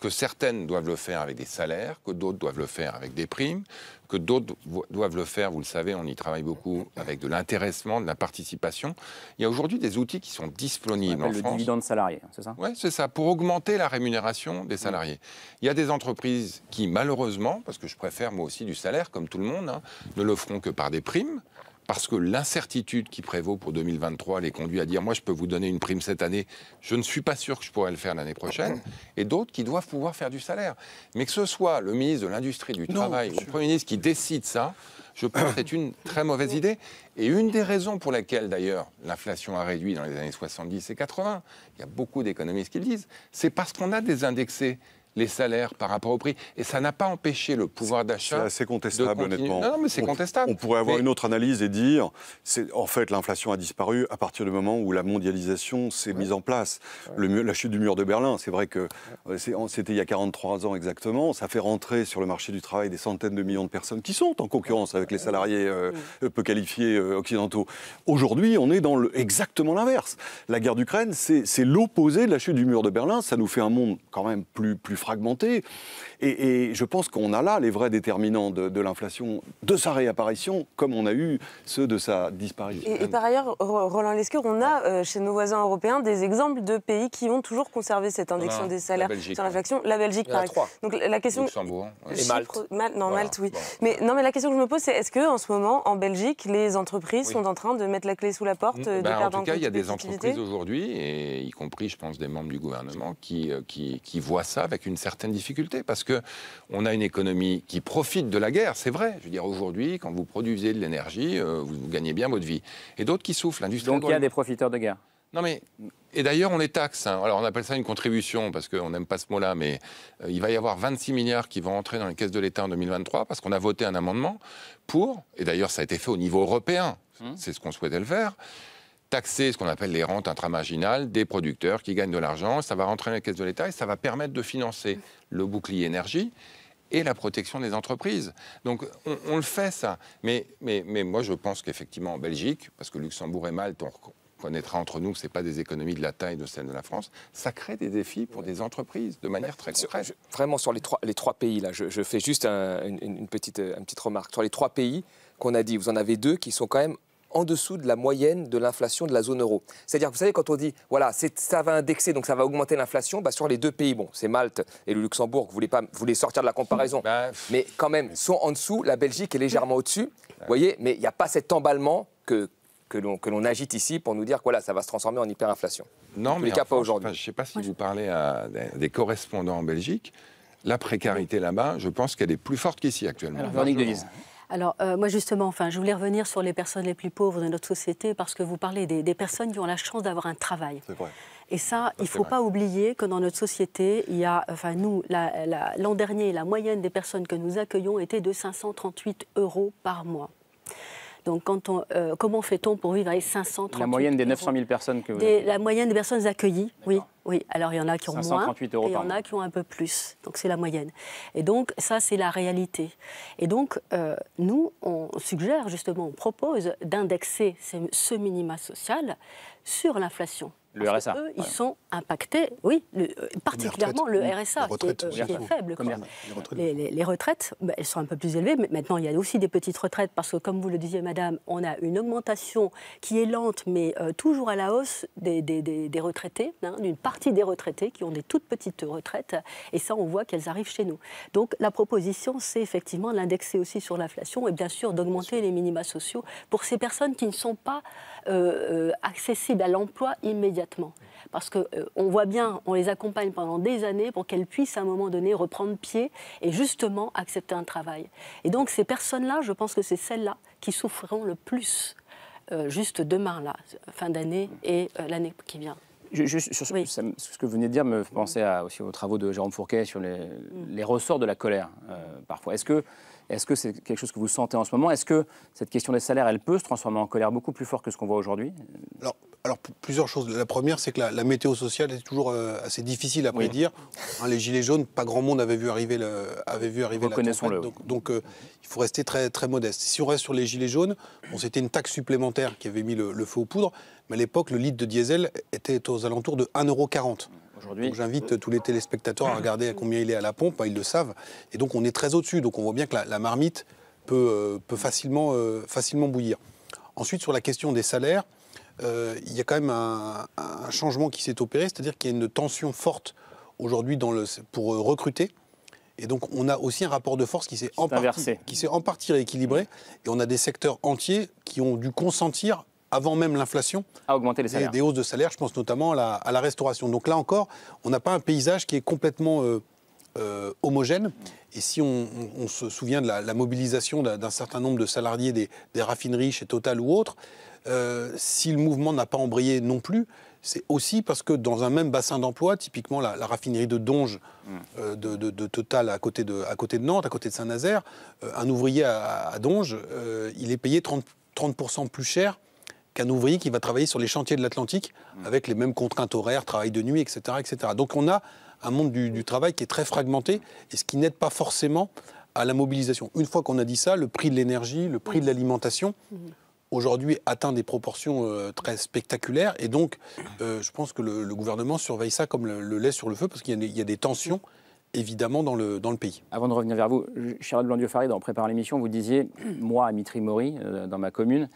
que certaines doivent le faire avec des salaires, que d'autres doivent le faire avec des primes, que d'autres doivent le faire, vous le savez, on y travaille beaucoup, avec de l'intéressement, de la participation. Il y a aujourd'hui des outils qui sont disponibles en France. Le dividende salarié, hein, c'est ça Oui, c'est ça, pour augmenter la rémunération des salariés. Il y a des entreprises qui, malheureusement, parce que je préfère moi aussi du salaire, comme tout le monde, hein, ne le feront que par des primes parce que l'incertitude qui prévaut pour 2023 les conduit à dire moi je peux vous donner une prime cette année, je ne suis pas sûr que je pourrais le faire l'année prochaine, et d'autres qui doivent pouvoir faire du salaire. Mais que ce soit le ministre de l'Industrie, du Travail ou le Premier ministre qui décide ça, je pense que c'est une très mauvaise idée. Et une des raisons pour laquelle, d'ailleurs, l'inflation a réduit dans les années 70 et 80, il y a beaucoup d'économistes qui le disent, c'est parce qu'on a des indexés les salaires par rapport au prix. Et ça n'a pas empêché le pouvoir d'achat. C'est assez contestable, honnêtement. Non, mais c'est contestable. On pourrait avoir une autre analyse et dire en fait, l'inflation a disparu à partir du moment où la mondialisation s'est mise en place. Le, la chute du mur de Berlin, c'est vrai que euh, c'était il y a 43 ans exactement. Ça fait rentrer sur le marché du travail des centaines de millions de personnes qui sont en concurrence avec les salariés euh, euh, peu qualifiés occidentaux. Aujourd'hui, on est dans le, exactement l'inverse. La guerre d'Ukraine, c'est l'opposé de la chute du mur de Berlin. Ça nous fait un monde quand même plus, plus fragmenté. Et, je pense qu'on a là les vrais déterminants de, l'inflation, de sa réapparition, comme on a eu ceux de sa disparition. Et, par ailleurs, Roland Lescure, on a euh, chez nos voisins européens des exemples de pays qui ont toujours conservé cette indexation des salaires sur hein. l'inflation. La Belgique, par exemple. Donc la question. Luxembourg. Et Malte. non, Malte, oui. Mais, non, mais la question que je me pose, c'est est-ce qu'en ce moment, en Belgique, les entreprises sont en train de mettre la clé sous la porte euh, de bah, En tout cas, il y a des entreprises aujourd'hui, et y compris, je pense, des membres du gouvernement, qui, euh, qui, voient ça avec une certaine difficulté. Parce que que on a une économie qui profite de la guerre, c'est vrai. Je veux dire, aujourd'hui, quand vous produisez de l'énergie, euh, vous, gagnez bien votre vie. Et d'autres qui soufflent. L'industrie Donc il y a des profiteurs de guerre. Non mais et d'ailleurs on les taxe. Hein. Alors on appelle ça une contribution parce qu'on n'aime pas ce mot-là, mais euh, il va y avoir 26 milliards qui vont entrer dans les caisses de l'État en 2023 parce qu'on a voté un amendement pour. Et d'ailleurs ça a été fait au niveau européen. Hum. C'est ce qu'on souhaitait le faire taxer ce qu'on appelle les rentes intramarginales des producteurs qui gagnent de l'argent. Ça va rentrer dans les caisses de l'État et ça va permettre de financer le bouclier énergie et la protection des entreprises. Donc on, le fait ça. Mais, mais, mais moi je pense qu'effectivement en Belgique, parce que Luxembourg et Malte, on connaîtra entre nous que ce pas des économies de la taille de celle de la France, ça crée des défis pour des entreprises de manière très concrète. vraiment sur les trois, les trois pays, là, je, fais juste une, une, petite, euh, une petite remarque. Sur les trois pays qu'on a dit, vous en avez deux qui sont quand même en dessous de la moyenne de l'inflation de la zone euro. C'est-à-dire, que vous savez, quand on dit, voilà, ça va indexer, donc ça va augmenter l'inflation, bah, sur les deux pays, bon, c'est Malte et le Luxembourg, vous voulez, pas, voulez sortir de la comparaison, bah, mais quand même, sont en dessous, la Belgique est légèrement au-dessus, vous voyez, mais il n'y a pas cet emballement que, que l'on agite ici pour nous dire que voilà, ça va se transformer en hyperinflation. Non, mais cas, pas aujourd'hui. Je ne sais pas si vous parlez à des correspondants en Belgique. La précarité là-bas, je pense qu'elle est plus forte qu'ici actuellement. Alors, alors, euh, moi, justement, enfin, je voulais revenir sur les personnes les plus pauvres de notre société parce que vous parlez des, personnes qui ont la chance d'avoir un travail. Et ça, il ne faut pas oublier que dans notre société, il y a, enfin nous, l'an dernier, la moyenne des personnes que nous accueillons était de 538 euros par mois. Donc, euh, comment fait-on pour vivre avec 538 La moyenne des 900 000 personnes que vous La moyenne des personnes accueillies, oui. Oui, alors il y en a qui ont moins, et il y en a qui ont un peu plus. Donc c'est la moyenne. Et donc ça, c'est la réalité. Et donc euh, nous, on suggère justement, on propose d'indexer ce minima social sur l'inflation. RSA. ils sont impactés, oui, euh, particulièrement le RSA, qui, est, euh, hein. faible. les, retraites, bah, elles sont un peu plus élevées, mais maintenant, il y a aussi des petites retraites parce que, comme vous le disiez, madame, on a une augmentation qui est lente, mais euh, toujours à la hausse des, retraités, hein, d'une partie des retraités qui ont des toutes petites retraites. Et ça, on voit qu'elles arrivent chez nous. Donc, la proposition, c'est effectivement l'indexer aussi sur l'inflation et bien sûr d'augmenter les minima sociaux pour ces personnes qui ne sont pas accessibles à l'emploi immédiatement parce qu'on euh, on voit bien, on les accompagne pendant des années pour qu'elles puissent à un moment donné reprendre pied et justement accepter un travail. Et donc ces personnes-là, je pense que c'est celles-là qui souffriront le plus euh, juste demain, là, fin d'année et euh, l'année qui vient. Je, sur ce, que vous venez de dire me pensait à, aussi aux travaux de Jérôme Fourquet sur les, mm. les ressorts de la colère, parfois. Est-ce que est-ce que c'est quelque chose que vous sentez en ce moment Est-ce que cette question des salaires, elle peut se transformer en colère beaucoup plus fort que ce qu'on voit aujourd'hui alors, plusieurs choses. La première, c'est que la, météo sociale est toujours euh, assez difficile à prédire. Hein, les gilets jaunes, pas grand monde avait vu arriver, le, avait vu la le. Donc, euh, il faut rester très, très modeste. Si on reste sur les gilets jaunes, c'était une taxe supplémentaire qui avait mis le, le feu aux poudres. Mais à l'époque, le litre de diesel était aux alentours de 1,40 € j'invite tous les téléspectateurs à regarder à combien il est à la pompe, ils le savent. Et donc on est très au-dessus, donc on voit bien que la, marmite peut, euh, euh, facilement, bouillir. Ensuite, sur la question des salaires, euh, il y a quand même un, changement qui s'est opéré, c'est-à-dire qu'il y a une tension forte aujourd'hui pour recruter. Et donc, on a aussi un rapport de force qui s'est en, en partie rééquilibré. Mmh. Et on a des secteurs entiers qui ont dû consentir avant même l'inflation, à augmenter Des, hausses de salaire, je pense notamment à la, restauration. Donc là encore, on n'a pas un paysage qui est complètement euh, euh, homogène. Et si on, se souvient de la, mobilisation d'un certain nombre de salariés des, raffineries chez Total ou autres, euh, si le mouvement n'a pas embrayé non plus, c'est aussi parce que dans un même bassin d'emploi, typiquement la, raffinerie de Donge mm. de, Total à côté de, à côté de Nantes, à côté de Saint-Nazaire, un ouvrier à, Donge, il est payé 30%, 30 plus cher un ouvrier qui va travailler sur les chantiers de l'Atlantique mm. avec les mêmes contraintes horaires, travail de nuit, etc. etc. Donc on a un monde du, travail qui est très fragmenté et ce qui n'aide pas forcément à la mobilisation. Une fois qu'on a dit ça, le prix de l'énergie, le prix de l'alimentation, mm-hmm. aujourd'hui atteint des proportions euh, très spectaculaires. Et donc, euh, je pense que le, gouvernement surveille ça comme le, lait sur le feu, parce qu'il y, a des tensions, évidemment, dans le, dans le pays. Avant de revenir vers vous, Charles Blandieu-Farid, en préparant l'émission, vous disiez, moi, à mitry euh, dans ma commune,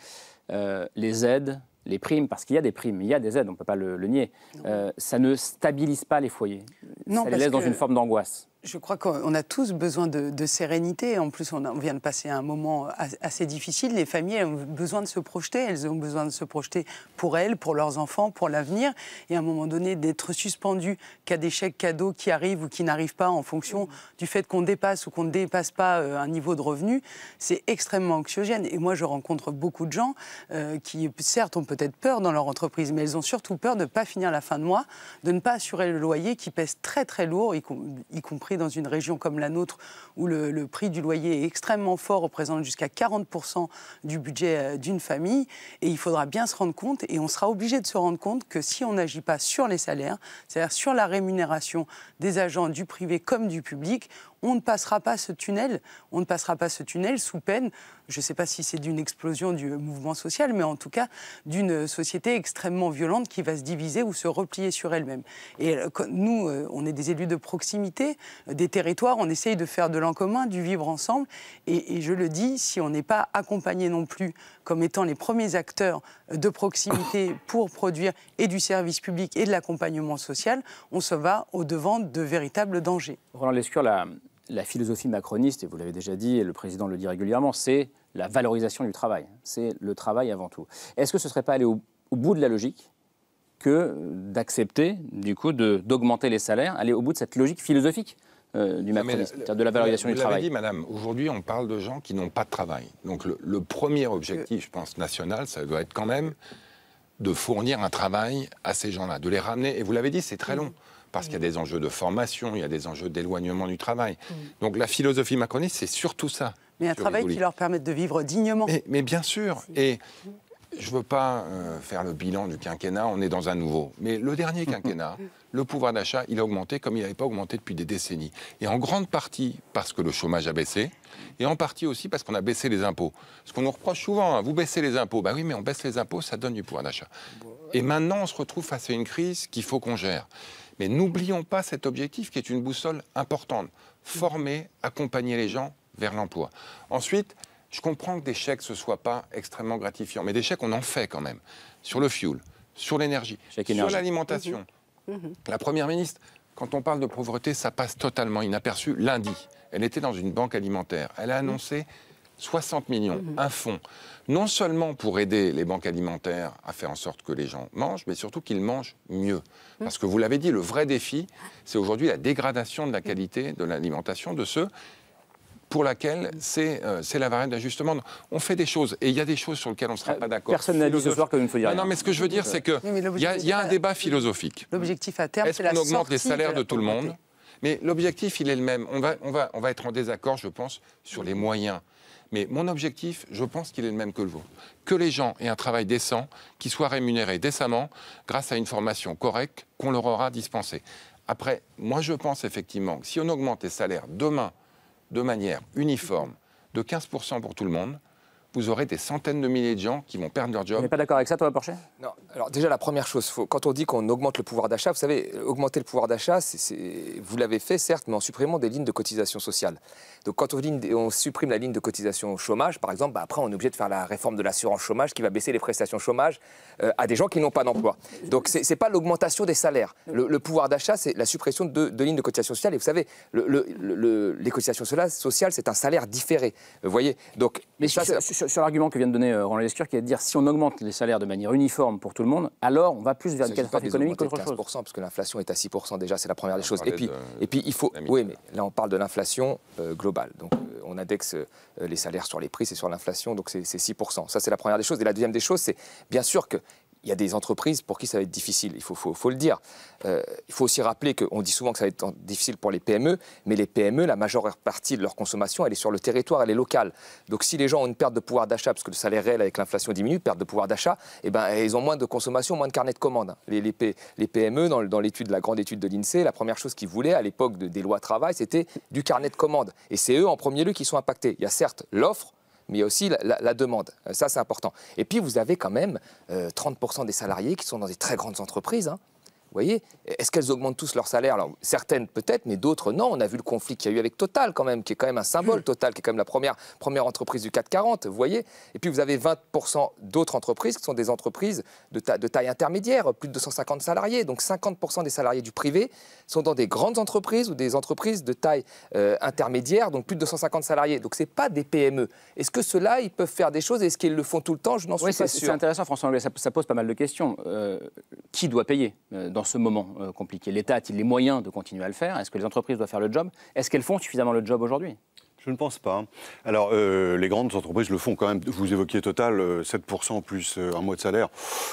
euh, les aides, les primes, parce qu'il y a des primes, il y a des aides, on ne peut pas le, nier, euh, ça ne stabilise pas les foyers. ça les laisse dans une forme d'angoisse. Je crois qu'on a tous besoin de, sérénité. En plus, on, vient de passer un moment assez difficile. Les familles ont besoin de se projeter. Elles ont besoin de se projeter pour elles, pour leurs enfants, pour l'avenir. Et à un moment donné, d'être suspendu qu'à des chèques cadeaux qui arrivent ou qui n'arrivent pas en fonction mmh. du fait qu'on dépasse ou qu'on ne dépasse pas euh, un niveau de revenu, c'est extrêmement anxiogène. Et moi, je rencontre beaucoup de gens euh, qui, certes, ont peut-être peur dans leur entreprise, mais elles ont surtout peur de ne pas finir la fin de mois, de ne pas assurer le loyer qui pèse très très lourd, y compris dans une région comme la nôtre où le, le prix du loyer est extrêmement fort, représente jusqu'à 40% du budget euh, d'une famille. Et il faudra bien se rendre compte, et on sera obligé de se rendre compte que si on n'agit pas sur les salaires, c'est-à-dire sur la rémunération des agents du privé comme du public, on ne passera pas ce tunnel. On ne passera pas ce tunnel sous peine, je ne sais pas si c'est d'une explosion du mouvement social, mais en tout cas d'une société extrêmement violente qui va se diviser ou se replier sur elle-même. Et euh, nous, euh, on est des élus de proximité, euh, des territoires, on essaye de faire de l'en commun, du vivre ensemble. Et, je le dis, si on n'est pas accompagné non plus comme étant les premiers acteurs de proximité pour produire et du service public et de l'accompagnement social, on se va au-devant de véritables dangers. Roland Lescure, la philosophie macroniste, et vous l'avez déjà dit, et le président le dit régulièrement, c'est la valorisation du travail. C'est le travail avant tout. Est-ce que ce ne serait pas aller au, bout de la logique que d'accepter, du coup, d'augmenter les salaires, aller au bout de cette logique philosophique euh, du macronisme, de la valorisation du travail. dit, madame, aujourd'hui, on parle de gens qui n'ont pas de travail. Donc, le, premier objectif, je pense, national, ça doit être quand même de fournir un travail à ces gens-là, de les ramener. Et vous l'avez dit, c'est très mm. long parce qu'il y a mm. des enjeux de formation, il y a des enjeux d'éloignement du travail. Mm. Donc la philosophie macroniste, c'est surtout ça. Mais un travail qui leur permette de vivre dignement. Mais, bien sûr. Et je ne veux pas euh, faire le bilan du quinquennat, on est dans un nouveau. Mais le dernier quinquennat, [LAUGHS] le pouvoir d'achat, il a augmenté comme il n'avait pas augmenté depuis des décennies. Et en grande partie parce que le chômage a baissé, et en partie aussi parce qu'on a baissé les impôts. Ce qu'on nous reproche souvent, hein, vous baissez les impôts. Ben oui, mais on baisse les impôts, ça donne du pouvoir d'achat. Et maintenant, on se retrouve face à une crise qu'il faut qu'on gère. Mais n'oublions pas cet objectif qui est une boussole importante. Former, accompagner les gens vers l'emploi. Ensuite, je comprends que des chèques, ce ne soit pas extrêmement gratifiant, mais des chèques, on en fait quand même. Sur le fuel, sur l'énergie, sur l'alimentation. Mhm. Mhm. La Première ministre, quand on parle de pauvreté, ça passe totalement inaperçu. Lundi, elle était dans une banque alimentaire. Elle a annoncé 60 millions, un mhm. fonds, non seulement pour aider les banques alimentaires à faire en sorte que les gens mangent, mais surtout qu'ils mangent mieux. Mhm. Parce que vous l'avez dit, le vrai défi, c'est aujourd'hui la dégradation de la mhm. qualité de l'alimentation de ceux pour laquelle euh, c'est la variable d'ajustement. On fait des choses, et il y a des choses sur lesquelles on ne sera euh, pas d'accord. Personne n'a dit ce soir que ne feuille rien. Non, mais ce que je veux dire, c'est qu'il y, a, un débat philosophique. L'objectif à terme, c'est -ce la augmente les salaires de, tout le monde mais l'objectif, il est le même. On va, on, va, on va être en désaccord, je pense, sur les moyens. Mais mon objectif, je pense qu'il est le même que le vôtre. Que les gens aient un travail décent, qu'ils soient rémunérés décemment grâce à une formation correcte qu'on leur aura dispensée. Après, moi je pense effectivement que si on augmente les salaires demain de manière uniforme de 15% pour tout le monde, vous aurez des centaines de milliers de gens qui vont perdre leur job. Vous n'êtes pas d'accord avec ça, toi, Porcher Non. Alors déjà, la première chose, quand on dit qu'on augmente le pouvoir d'achat, vous savez, augmenter le pouvoir d'achat, vous l'avez fait, certes, mais en supprimant des lignes de cotisation sociale. Donc quand on, on supprime la ligne de cotisation au chômage, par exemple, bah, après, on est obligé de faire la réforme de l'assurance chômage qui va baisser les prestations chômage euh, à des gens qui n'ont pas d'emploi. Donc ce n'est pas l'augmentation des salaires. Le, pouvoir d'achat, c'est la suppression de, lignes de cotisation sociale. Et vous savez, le, les cotisations sociales, c'est un salaire différé. Vous voyez Donc, mais ça, sur, l'argument que vient de donner euh, Roland Lescure, qui est de dire si on augmente les salaires de manière uniforme pour tout le monde, alors on va plus vers une catastrophe économique qu'autre chose. Parce que l'inflation est à 6% déjà, c'est la première des choses. Et puis, et puis il faut. Oui, euh, mais là on parle de l'inflation euh, globale. Donc on indexe les salaires sur les prix, c'est sur l'inflation, donc c'est 6%. Ça c'est la première des choses. Et la deuxième des choses, c'est bien sûr que il y a des entreprises pour qui ça va être difficile, il faut, le dire. Euh, il faut aussi rappeler qu'on dit souvent que ça va être difficile pour les PME, mais les PME, la majeure partie de leur consommation, elle est sur le territoire, elle est locale. Donc si les gens ont une perte de pouvoir d'achat, parce que le salaire réel avec l'inflation diminue, perte de pouvoir d'achat, eh ben, ils ont moins de consommation, moins de carnet de commande. Les, les, PME, dans, la grande étude de l'INSEE, la première chose qu'ils voulaient à l'époque des lois travail, c'était du carnet de commande. Et c'est eux en premier lieu qui sont impactés. Il y a certes l'offre, mais aussi la, demande. Euh, ça, c'est important. Et puis, vous avez quand même 30% euh, des salariés qui sont dans des très grandes entreprises. Hein. Vous voyez Est-ce qu'elles augmentent tous leurs salaires Alors, certaines peut-être, mais d'autres non. On a vu le conflit qu'il y a eu avec Total quand même, qui est quand même un symbole hmm. Total, qui est quand même la première, première entreprise du 40. vous voyez Et puis vous avez 20% d'autres entreprises qui sont des entreprises de, de, taille intermédiaire, plus de 250 salariés. Donc 50% des salariés du privé sont dans des grandes entreprises ou des entreprises de taille euh, intermédiaire, donc plus de 250 salariés. Donc ce n'est pas des PME. Est-ce que ceux-là, ils peuvent faire des choses Est-ce qu'ils le font tout le temps Je n'en suis pas sûr. C'est intéressant, François Anglais, ça, pose pas mal de questions. Euh, qui doit payer euh, ce moment euh, compliqué L'État a-t-il les moyens de continuer à le faire Est-ce que les entreprises doivent faire le job Est-ce qu'elles font suffisamment le job aujourd'hui je ne pense pas. Hein. Alors, euh, les grandes entreprises le font quand même. Vous évoquiez Total, 7% euh, plus un mois de salaire.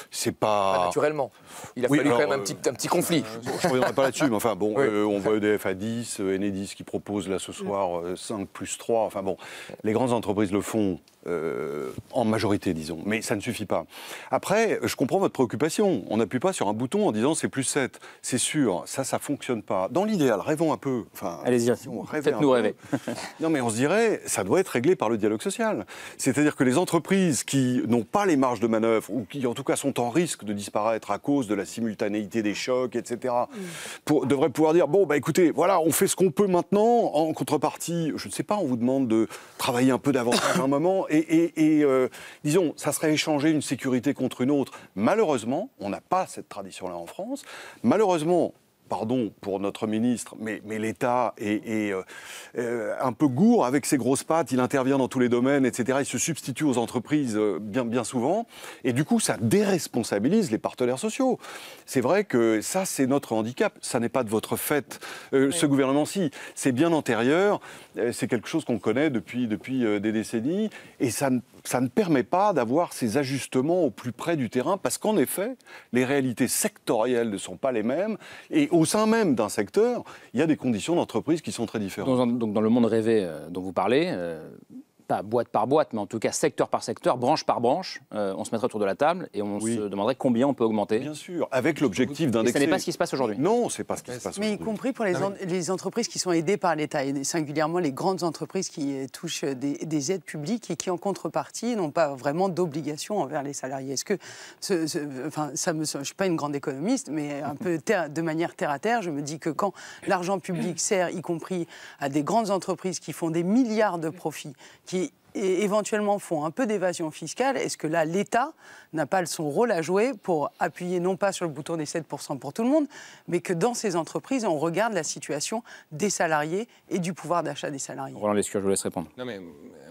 C'est pas... Naturellement. Il a fallu quand même un petit, conflit. je ne reviendrai pas là-dessus, mais enfin, bon, on voit EDF à 10, Enedis qui propose là ce soir 5 plus 3. Enfin bon, les grandes entreprises le font euh, en majorité, disons. Mais ça ne suffit pas. Après, je comprends votre préoccupation. On n'appuie pas sur un bouton en disant c'est plus 7. C'est sûr, ça, ça ne fonctionne pas. Dans l'idéal, rêvons un peu. Enfin, Allez-y, faites-nous rêver. [LAUGHS] non, mais on se dirait, ça doit être réglé par le dialogue social. C'est-à-dire que les entreprises qui n'ont pas les marges de manœuvre, ou qui en tout cas sont en risque de disparaître à cause de la simultanéité des chocs, etc., devraient pouvoir dire, bon, bah écoutez, voilà, on fait ce qu'on peut maintenant. En contrepartie, je ne sais pas, on vous demande de travailler un peu davantage [COUGHS] un moment et, euh, disons, ça serait échanger une sécurité contre une autre. Malheureusement, on n'a pas cette tradition-là en France. Malheureusement, pardon pour notre ministre, mais, l'État est, euh, euh, un peu gourd avec ses grosses pattes, il intervient dans tous les domaines, etc. Il se substitue aux entreprises euh, bien, souvent, et du coup, ça déresponsabilise les partenaires sociaux. C'est vrai que ça, c'est notre handicap, ça n'est pas de votre fait. Ce gouvernement-ci, c'est bien antérieur, c'est quelque chose qu'on connaît depuis, depuis des décennies, et ça ça ne permet pas d'avoir ces ajustements au plus près du terrain, parce qu'en effet, les réalités sectorielles ne sont pas les mêmes, et au sein même d'un secteur, il y a des conditions d'entreprise qui sont très différentes. donc dans le monde rêvé euh, dont vous parlez, euh, pas boîte par boîte, mais en tout cas secteur par secteur, branche par branche, euh, on se mettrait autour de la table et on se demanderait combien on peut augmenter. Bien sûr, avec l'objectif d'indexer. Ce n'est pas ce qui se passe aujourd'hui. Non, c'est pas ce qui se passe Mais y compris pour les, les, entreprises qui sont aidées par l'État, et singulièrement les grandes entreprises qui euh, touchent euh, des, aides publiques et qui, en contrepartie, n'ont pas vraiment d'obligation envers les salariés. Est-ce que, ce, enfin, ça me, je suis pas une grande économiste, mais un [LAUGHS] peu de manière terre à terre, je me dis que quand l'argent public sert, y compris à des grandes entreprises qui font des milliards de profits, qui et éventuellement font un peu d'évasion fiscale, est-ce que là, l'État n'a pas son rôle à jouer pour appuyer non pas sur le bouton des 7% pour tout le monde, mais que dans ces entreprises, on regarde la situation des salariés et du pouvoir d'achat des salariés Roland Lescure, je vous laisse répondre. Non mais euh,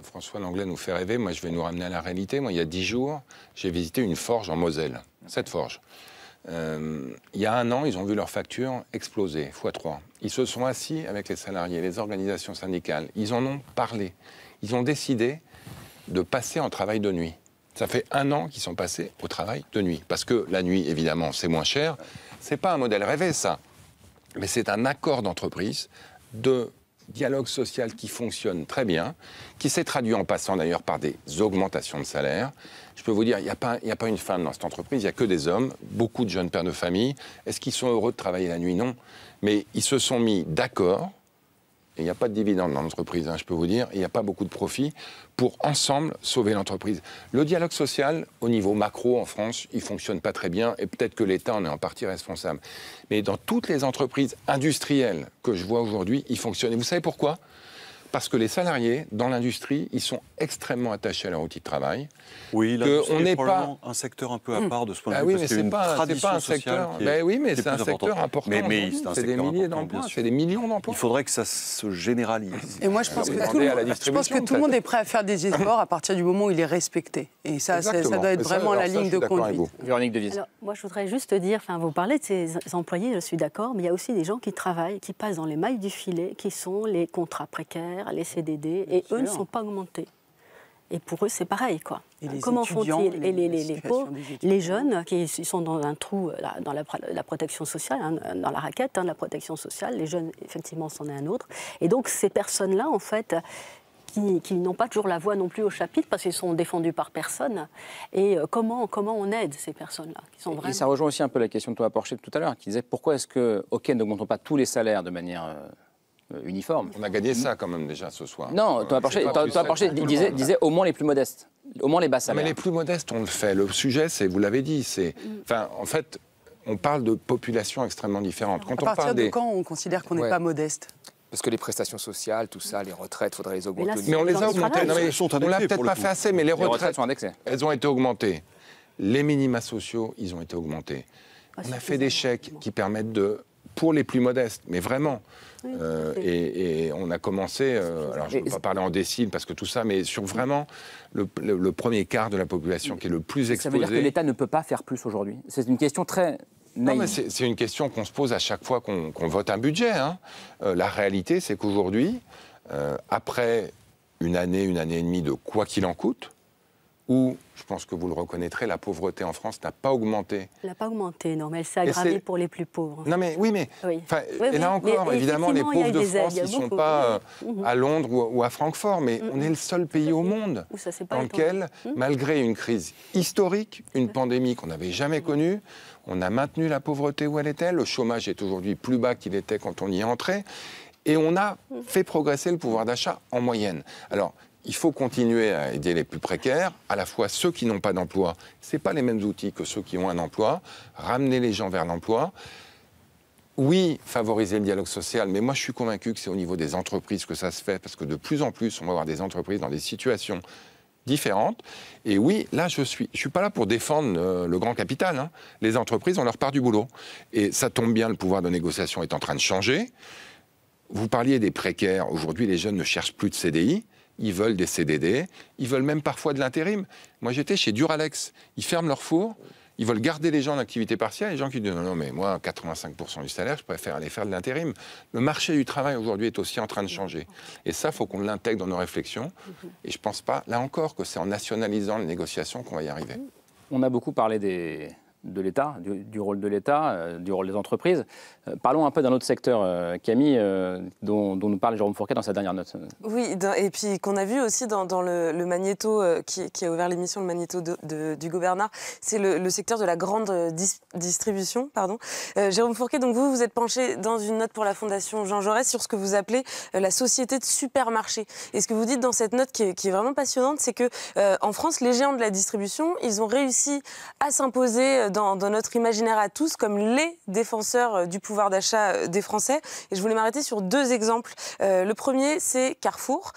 François Langlais nous fait rêver, moi je vais nous ramener à la réalité. Moi, il y a 10 jours, j'ai visité une forge en Moselle, cette forge. Euh, il y a un an, ils ont vu leurs facture exploser, x3. Ils se sont assis avec les salariés, les organisations syndicales. Ils en ont parlé. Ils ont décidé de passer en travail de nuit. Ça fait un an qu'ils sont passés au travail de nuit. Parce que la nuit, évidemment, c'est moins cher. C'est pas un modèle rêvé, ça. Mais c'est un accord d'entreprise de dialogue social qui fonctionne très bien, qui s'est traduit en passant d'ailleurs par des augmentations de salaire. Je peux vous dire, il n'y a, pas, a pas une femme dans cette entreprise, il n'y a que des hommes, beaucoup de jeunes pères de famille. Est-ce qu'ils sont heureux de travailler la nuit Non. Mais ils se sont mis d'accord il n'y a pas de dividendes dans l'entreprise, hein, je peux vous dire, il n'y a pas beaucoup de profits, pour ensemble sauver l'entreprise. Le dialogue social, au niveau macro en France, il ne fonctionne pas très bien, et peut-être que l'État en est en partie responsable. Mais dans toutes les entreprises industrielles que je vois aujourd'hui, il fonctionne. Et vous savez pourquoi Parce que les salariés, dans l'industrie, ils sont extrêmement attachés à leur outil de travail. Oui, on n'est pas un secteur un peu à hmm. part de ce point de ah vue. oui, mais c'est pas, un secteur. oui, mais c'est un secteur important. Mais, c'est des milliers d'emplois, c'est des millions d'emplois. Il faudrait que ça se généralise. Et moi, je pense, que, tout le, monde, je pense que tout le monde est prêt à faire des efforts à partir du moment où il est respecté. Et ça, ça doit être vraiment la ligne de conduite. Véronique Moi, je voudrais juste dire, enfin, vous parlez de ces employés, je suis d'accord, mais il y a aussi des gens qui travaillent, qui passent dans les mailles du filet, qui sont les contrats précaires, les CDD, et eux ne sont pas augmentés. Et pour eux, c'est pareil, quoi. Comment font-ils les, les, pauvres, les jeunes qui sont dans un trou, euh, dans la, protection sociale, hein, euh, dans la raquette hein, de la protection sociale, les jeunes, effectivement, c'en est un autre. Et donc, ces personnes-là, en fait, qui, n'ont pas toujours la voix non plus au chapitre parce qu'ils sont défendus par personne. Et euh, comment, comment on aide ces personnes-là Et ça rejoint aussi un peu la question de as Porcher tout à l'heure qui disait pourquoi est-ce que, OK, n'augmentons pas tous les salaires de manière euh, uniforme. On a gagné ça quand même déjà ce soir. Non, euh, tu Porcher, Thomas Porcher disait, au moins les plus modestes, au moins les bas salaires. Mais les plus modestes, on le fait. Le sujet, c'est, vous l'avez dit, c'est, enfin, en fait, on parle de populations extrêmement différentes. Quand à on partir parle de quand on considère qu'on n'est pas modeste parce que les prestations sociales, tout ça, les retraites, faudrait les augmenter. Mais, on les a augmentées. Non, l'a peut-être pas fait assez, mais les, retraites, sont indexées. Elles ont été augmentées. Les minima sociaux, ils ont été augmentés. Ah, on a fait des chèques qui permettent de pour les plus modestes, mais vraiment. Euh, et, on a commencé, euh, alors je ne veux pas parler en déciles parce que tout ça, mais sur vraiment le, premier quart de la population qui est le plus exposé. Ça veut dire que l'État ne peut pas faire plus aujourd'hui. C'est une question très c'est une question qu'on se pose à chaque fois qu'on vote un budget. Hein. Euh, la réalité, c'est qu'aujourd'hui, après une année, une année et demie de quoi qu'il en coûte, où, je pense que vous le reconnaîtrez, la pauvreté en France n'a pas augmenté. Elle n'a pas augmenté, non, mais elle s'est aggravée pour les plus pauvres. Non, mais oui, mais Et là encore, évidemment, les pauvres de France, ne sont pas euh, mmh, mmh. à Londres ou, à Francfort, mais mmh, on est le seul pays au monde dans lequel, malgré une crise historique, une pandémie qu'on n'avait jamais connue, on a maintenu la pauvreté où elle était. Le chômage est aujourd'hui plus bas qu'il était quand on y entrait et on a fait progresser le pouvoir d'achat en moyenne. Alors, il faut continuer à aider les plus précaires, à la fois ceux qui n'ont pas d'emploi. Ce pas les mêmes outils que ceux qui ont un emploi. Ramener les gens vers l'emploi. Oui, favoriser le dialogue social, mais moi je suis convaincu que c'est au niveau des entreprises que ça se fait, parce que de plus en plus, on va avoir des entreprises dans des situations différentes. Et oui, là, je suis, je suis pas là pour défendre euh, le grand capital. Hein. Les entreprises ont leur part du boulot. Et ça tombe bien, le pouvoir de négociation est en train de changer. Vous parliez des précaires. Aujourd'hui, les jeunes ne cherchent plus de CDI ils veulent des CDD, ils veulent même parfois de l'intérim. Moi, j'étais chez Duralex, ils ferment leur four, ils veulent garder les gens en activité partielle, les gens qui disent non, mais moi, 85% du salaire, je préfère aller faire de l'intérim. Le marché du travail aujourd'hui est aussi en train de changer. Et ça, faut qu'on l'intègre dans nos réflexions. Et je ne pense pas, là encore, que c'est en nationalisant les négociations qu'on va y arriver. On a beaucoup parlé des, de l'État, du, rôle de l'État, euh, du rôle des entreprises. Euh, parlons un peu d'un autre secteur, euh, Camille, dont, nous parle Jérôme Fourquet dans sa dernière note. Oui, et puis qu'on a vu aussi dans, le, magnéto qui, a ouvert l'émission, le magnéto du gouverneur, c'est le, secteur de la grande distribution. Pardon. Jérôme Fourquet, donc vous, vous êtes penché dans une note pour la Fondation Jean Jaurès sur ce que vous appelez la société de supermarché. Et ce que vous dites dans cette note qui est, qui est vraiment passionnante, c'est que en France, les géants de la distribution, ils ont réussi à s'imposer dans, notre imaginaire à tous comme les défenseurs euh, du pouvoir d'achat euh, des Français. Et je voulais m'arrêter sur deux exemples. Euh, le premier, c'est Carrefour.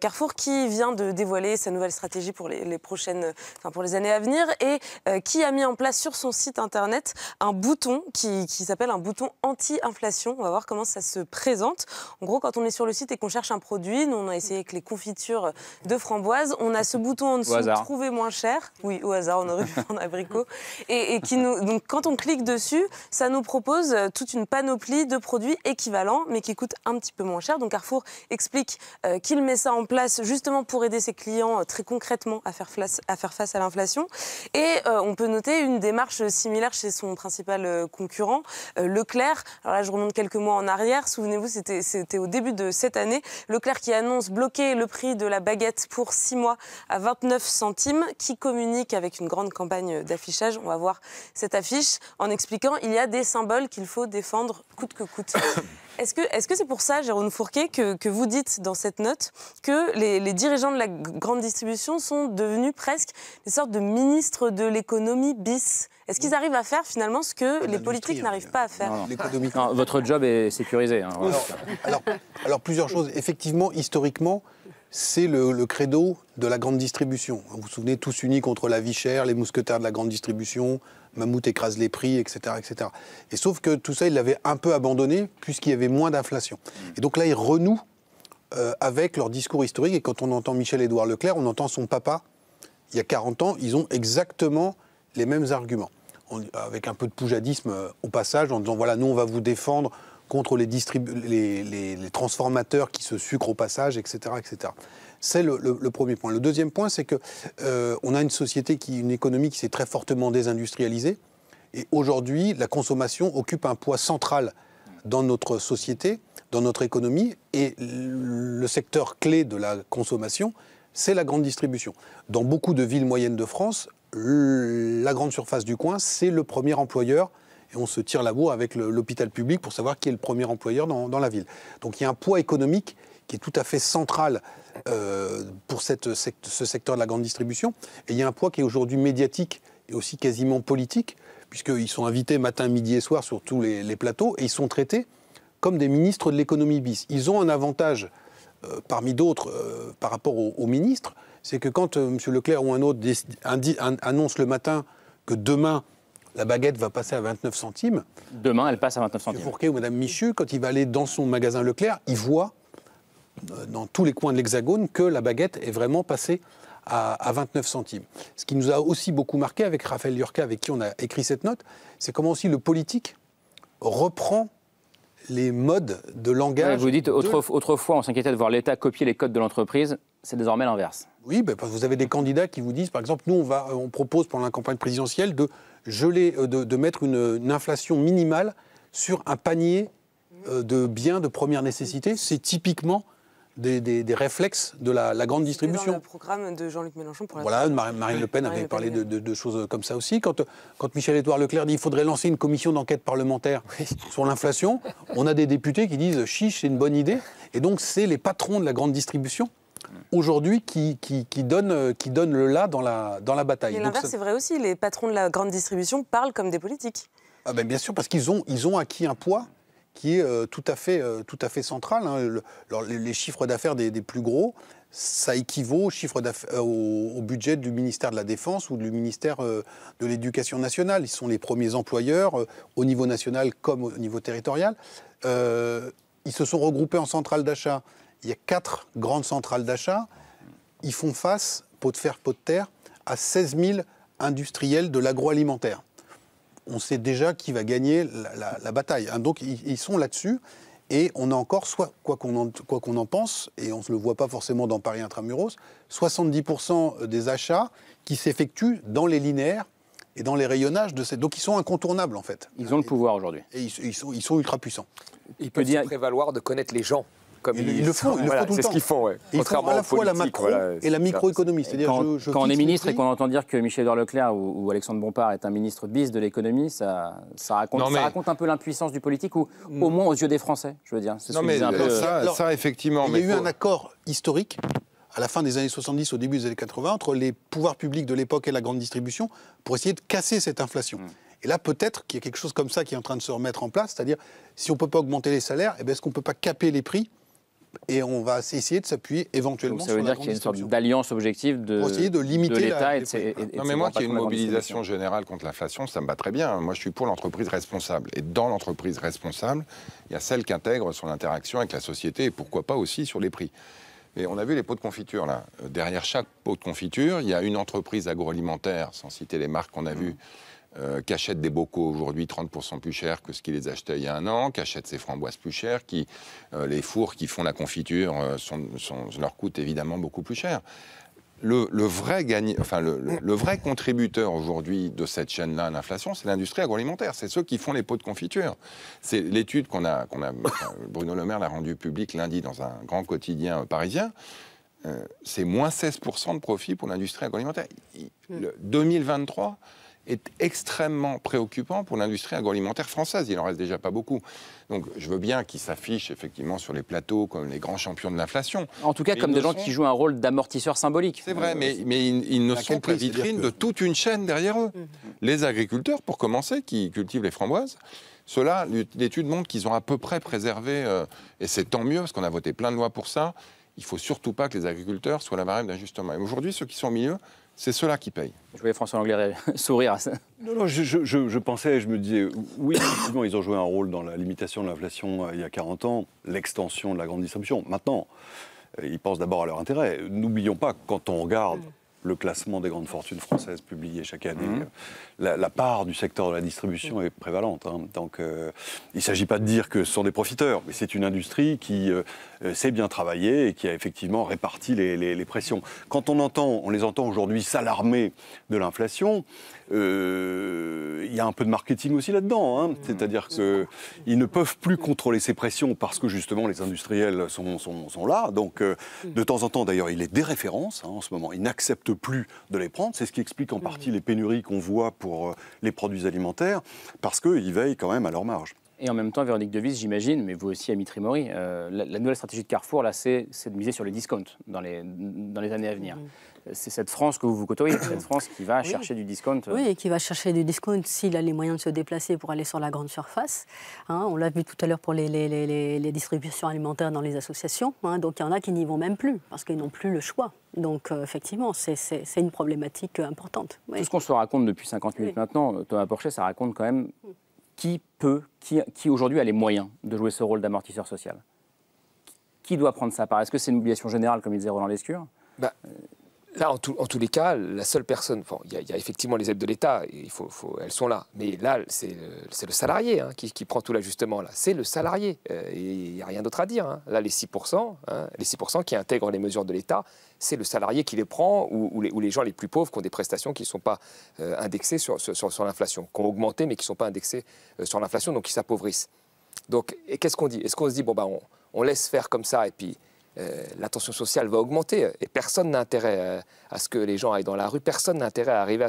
Carrefour qui vient de dévoiler sa nouvelle stratégie pour les, prochaines, enfin, pour les années à venir et qui a mis en place sur son site internet un bouton qui, qui s'appelle un bouton anti-inflation. On va voir comment ça se présente. En gros, quand on est sur le site et qu'on cherche un produit, nous on a essayé avec les confitures de framboise, on a ce bouton en dessous, trouver moins cher. Oui, au hasard, on aurait pu prendre abricot. Et, et qui nous, donc quand on clique dessus, ça nous propose euh, toute une panoplie de produits équivalents, mais qui coûtent un petit peu moins cher. Donc Carrefour explique euh, qu'il met ça en place justement pour aider ses clients euh, très concrètement à faire, face à l'inflation. Et on peut noter une démarche similaire chez son principal concurrent, Leclerc. Alors là, je remonte quelques mois en arrière. Souvenez-vous, c'était au début de cette année. Leclerc qui annonce bloquer le prix de la baguette pour six mois à 29 centimes, qui communique avec une grande campagne d'affichage. On va voir cette affiche en expliquant il y a des symboles qu'il faut défendre coûte que coûte. [COUGHS] Est-ce que c'est -ce pour ça, Jérôme Fourquet, que, vous dites dans cette note que les, dirigeants de la grande distribution sont devenus presque des sortes de ministres de l'économie bis Est-ce qu'ils arrivent à faire finalement ce que les politiques hein, n'arrivent pas à faire Votre job est sécurisé. Hein, alors plusieurs choses. Effectivement, historiquement, c'est le, credo de la grande distribution. Vous vous souvenez, tous unis contre la vie chère, les mousquetaires de la grande distribution, Mammouth écrase les prix, etc. etc. Et sauf que tout ça, ils l'avaient un peu abandonné puisqu'il y avait moins d'inflation. Mm. Et donc là, ils renouent euh, avec leur discours historique. Et quand on entend Michel-Édouard Leclerc, on entend son papa. Il y a 40 ans, ils ont exactement les mêmes arguments. avec un peu de poujadisme euh, au passage, en disant voilà, nous, on va vous défendre contre les, transformateurs qui se sucrent au passage, etc. etc. C'est le, premier point. Le deuxième point, c'est qu'on euh, a une société qui, une économie qui s'est très fortement désindustrialisée, et aujourd'hui, la consommation occupe un poids central dans notre société, dans notre économie, et le secteur clé de la consommation, c'est la grande distribution. Dans beaucoup de villes moyennes de France, la grande surface du coin, c'est le premier employeur et on se tire la bourre avec l'hôpital public pour savoir qui est le premier employeur dans, la ville. Donc il y a un poids économique qui est tout à fait central euh, pour ce secteur de la grande distribution, et il y a un poids qui est aujourd'hui médiatique et aussi quasiment politique, puisqu'ils sont invités matin, midi et soir sur tous les, plateaux, et ils sont traités comme des ministres de l'économie bis. Ils ont un avantage euh, parmi d'autres euh, par rapport aux, ministres, c'est que quand M. Leclerc ou un autre annonce le matin que demain la baguette va passer à 29 centimes. Demain, elle passe à 29 centimes. Fourquet ou Madame Michu, quand il va aller dans son magasin Leclerc, il voit euh, dans tous les coins de l'Hexagone que la baguette est vraiment passée à, 29 centimes. Ce qui nous a aussi beaucoup marqué avec Raphaël Lurka, avec qui on a écrit cette note, c'est comment aussi le politique reprend les modes de langage. vous dites, autrefois, on s'inquiétait de voir l'État copier les codes de l'entreprise, c'est désormais l'inverse. Oui, ben, parce que vous avez des candidats qui vous disent, par exemple, nous, on, on propose pendant la campagne présidentielle de geler, euh, de, mettre une, inflation minimale sur un panier euh, de biens de première nécessité. C'est typiquement des, réflexes de la, grande distribution. le programme de Jean-Luc Mélenchon Voilà, Marine, Le Pen avait parlé de, choses comme ça aussi. Quand, Michel-Édouard Leclerc dit qu'il faudrait lancer une commission d'enquête parlementaire sur l'inflation, on a des députés qui disent chiche, c'est une bonne idée. Et donc, c'est les patrons de la grande distribution aujourd'hui qui, qui, donne, qui donne le là dans la, dans la bataille. Et l'inverse, c'est vrai aussi. Les patrons de la grande distribution parlent comme des politiques. Ah ben, bien sûr, parce qu'ils ont, ils ont acquis un poids qui est euh, tout, à fait, euh, tout à fait central. Hein. les chiffres d'affaires des, plus gros, ça équivaut euh, au, au, budget du ministère de la Défense ou du ministère de l'Éducation nationale. Ils sont les premiers employeurs au niveau national comme au niveau territorial. ils se sont regroupés en centrales d'achat il y a quatre grandes centrales d'achat. Ils font face, pot de fer, pot de terre, à 16 000 industriels de l'agroalimentaire. On sait déjà qui va gagner la, bataille. Hein, donc ils, sont là-dessus. Et on a encore, quoi qu'on en, qu'on en, pense, et on ne le voit pas forcément dans Paris Intramuros, 70% des achats qui s'effectuent dans les linéaires et dans les rayonnages de ces... Donc ils sont incontournables en fait. Ils ont le pouvoir aujourd'hui. Et ils, sont, ils, sont, ultra puissants. Il peut dire prévaloir de connaître les gens. Comme ils, le font, tout C'est ce qu'ils font, à la fois la macro et la microéconomie. C'est-à-dire quand, on est ministre et qu'on entend dire que Michel Leclerc ou, Alexandre Bompard est un ministre bis de l'économie, ça, ça, raconte, ça raconte un peu l'impuissance du politique ou mm. au moins aux yeux des Français, je veux dire. ça, effectivement. Il y a eu un accord historique à la fin des années 70, au début des années 80, entre les pouvoirs publics de l'époque et la grande distribution pour essayer de casser cette inflation. Mm. Et là, peut-être qu'il y a quelque chose comme ça qui est en train de se remettre en place, c'est-à-dire si on ne peut pas augmenter les salaires, eh ben, est-ce qu'on ne peut pas caper les prix et on va essayer de s'appuyer éventuellement Donc ça veut dire qu'il y a une sorte d'alliance objective de, de, limiter de l'État Non, mais moi, qu'il y ait une mobilisation générale contre l'inflation, ça me bat très bien. Moi, je suis pour l'entreprise responsable. Et dans l'entreprise responsable, il y a celle qui intègre son interaction avec la société et pourquoi pas aussi sur les prix. Et on a vu les pots de confiture, là. Euh, derrière chaque pot de confiture, il y a une entreprise agroalimentaire, sans citer les marques qu'on a vues, mmh qui euh, des bocaux aujourd'hui 30% plus cher que ce qu'ils les achetaient il y a un an, qui achètent ses framboises plus chères, qui, les fours qui font la confiture euh, leur coûtent évidemment beaucoup plus cher. Le, vrai, enfin, le, vrai contributeur aujourd'hui de cette chaîne-là à l'inflation, c'est l'industrie agroalimentaire, c'est ceux qui font les pots de confiture. C'est l'étude qu'on a, qu'on a Bruno Le Maire l'a rendue publique lundi dans un grand quotidien euh, parisien. c'est moins 16% de profit pour l'industrie agroalimentaire. 2023, est extrêmement préoccupant pour l'industrie agroalimentaire française. Il en reste déjà pas beaucoup. Donc je veux bien qu'ils s'affichent effectivement sur les plateaux comme les grands champions de l'inflation. En tout cas, comme des gens qui jouent un rôle d'amortisseur symbolique. C'est vrai, euh, mais, ils, ne sont que vitrines de toute une chaîne derrière eux. Mmh. Les agriculteurs, pour commencer, qui cultivent les framboises, ceux-là, l'étude montre qu'ils ont à peu près préservé, euh, et c'est tant mieux, parce qu'on a voté plein de lois pour ça, il ne faut surtout pas que les agriculteurs soient la variable d'ajustement. Et aujourd'hui, ceux qui sont au milieu, c'est ceux-là qui payent. Je voyais François Langlais [LAUGHS] sourire à ça. Non, non, je, pensais, je me disais, oui, effectivement, ils ont joué un rôle dans la limitation de l'inflation euh, il y a 40 ans, l'extension de la grande distribution. Maintenant, euh, ils pensent d'abord à leur intérêt. N'oublions pas, quand on regarde le classement des grandes fortunes françaises publié chaque année, mhm. euh, la, part du secteur de la distribution est prévalente. Hein. Donc, il ne s'agit pas de dire que ce sont des profiteurs, mais c'est une industrie qui euh, s'est bien travaillé et qui a effectivement réparti les, pressions. Quand on on les entend aujourd'hui s'alarmer de l'inflation, euh, il y a un peu de marketing aussi là-dedans. Hein. Mmh. C'est-à-dire qu'ils ne peuvent plus contrôler ces pressions parce que justement les industriels sont, là. Donc euh, mmh. de temps en temps, d'ailleurs, il est des références hein, en ce moment. Ils n'acceptent plus de les prendre. C'est ce qui explique en mmh. partie les pénuries qu'on voit pour les produits alimentaires parce qu'ils veillent quand même à leur marge. Et en même temps, Véronique Devis, j'imagine, mais vous aussi, Ami Trimori, euh, la, nouvelle stratégie de Carrefour, là, c'est de miser sur les discounts dans les, dans les années à venir. Mm-hmm. C'est cette France que vous vous côtoyez, [COUGHS] cette France qui va chercher du discount. Euh. Oui, et qui va chercher du discount s'il a les moyens de se déplacer pour aller sur la grande surface. Hein. on l'a vu tout à l'heure pour les, les, distributions alimentaires dans les associations. Hein. donc il y en a qui n'y vont même plus parce qu'ils n'ont plus le choix. Donc euh, effectivement, c'est une problématique importante. Tout ce qu'on se raconte depuis 50 minutes maintenant, Thomas Porcher, ça raconte quand même mm. Qui peut, qui, aujourd'hui a les moyens de jouer ce rôle d'amortisseur social Qui doit prendre sa part Est-ce que c'est une obligation générale, comme il disait Roland Lescure bah, euh, Là, en, tous les cas, la seule personne, il y, y, a effectivement les aides de l'État, il faut, faut, elles sont là, mais là, c'est le, salarié hein, qui, prend tout l'ajustement. Là, c'est le salarié, euh, et il n'y a rien d'autre à dire. Hein. Là, les 6%, hein, les 6 qui intègrent les mesures de l'État, c'est le salarié qui les prend ou, les, gens les plus pauvres qui ont des prestations qui ne sont pas euh, indexées sur, sur, l'inflation, qui ont augmenté mais qui ne sont pas indexées euh, sur l'inflation, donc qui s'appauvrissent. Donc, qu'est-ce qu'on dit Est-ce qu'on se dit, bon, bah, on, on laisse faire comme ça et puis euh, la tension sociale va augmenter et personne n'a intérêt euh, à, ce que les gens aillent dans la rue, personne n'a intérêt à arriver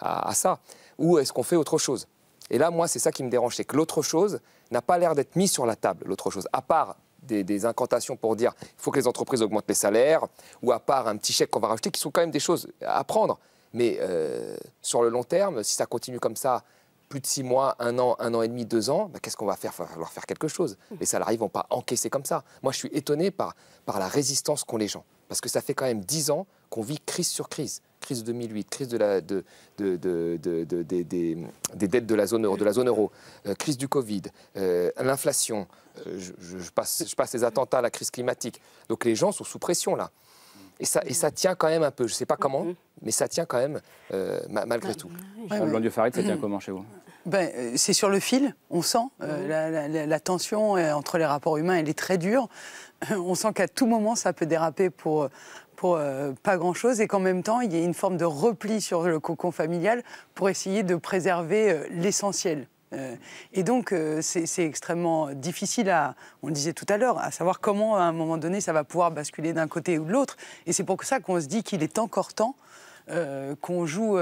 à, ça. Ou est-ce qu'on fait autre chose Et là, moi, c'est ça qui me dérange, c'est que l'autre chose n'a pas l'air d'être mise sur la table, l'autre chose, à part des, incantations pour dire il faut que les entreprises augmentent les salaires, ou à part un petit chèque qu'on va rajouter, qui sont quand même des choses à prendre. Mais euh, sur le long terme, si ça continue comme ça, plus de six mois, un an, un an et demi, deux ans, bah, qu'est-ce qu'on va faire Il va falloir faire quelque chose. Hmm. Les salariés ne vont pas encaisser comme ça. Moi, je suis étonné par, par la résistance qu'ont les gens. Parce que ça fait quand même dix ans qu'on vit crise sur crise. Crise de 2008, crise de la, des dettes de la zone euro, euh, crise du Covid, euh, l'inflation, euh, je, je, passe, je passe les attentats, à la crise climatique. Donc les gens sont sous pression là. Et ça, et ça mmh. tient quand même un peu. Je ne sais pas mmh, comment, mmh. mais ça tient quand même, euh, malgré bah, tout. Blanc du Farid, ça tient comment chez vous ben, euh, c'est sur le fil, on sent euh, la, tension entre les rapports humains, elle est très dure. [LAUGHS] On sent qu'à tout moment, ça peut déraper pour, pour pas grand-chose et qu'en même temps, il y a une forme de repli sur le cocon familial pour essayer de préserver l'essentiel. Euh, et donc, euh, c'est extrêmement difficile à, on le disait tout à l'heure, à savoir comment, à un moment donné, ça va pouvoir basculer d'un côté ou de l'autre. Et c'est pour ça qu'on se dit qu'il est encore temps euh, qu'on joue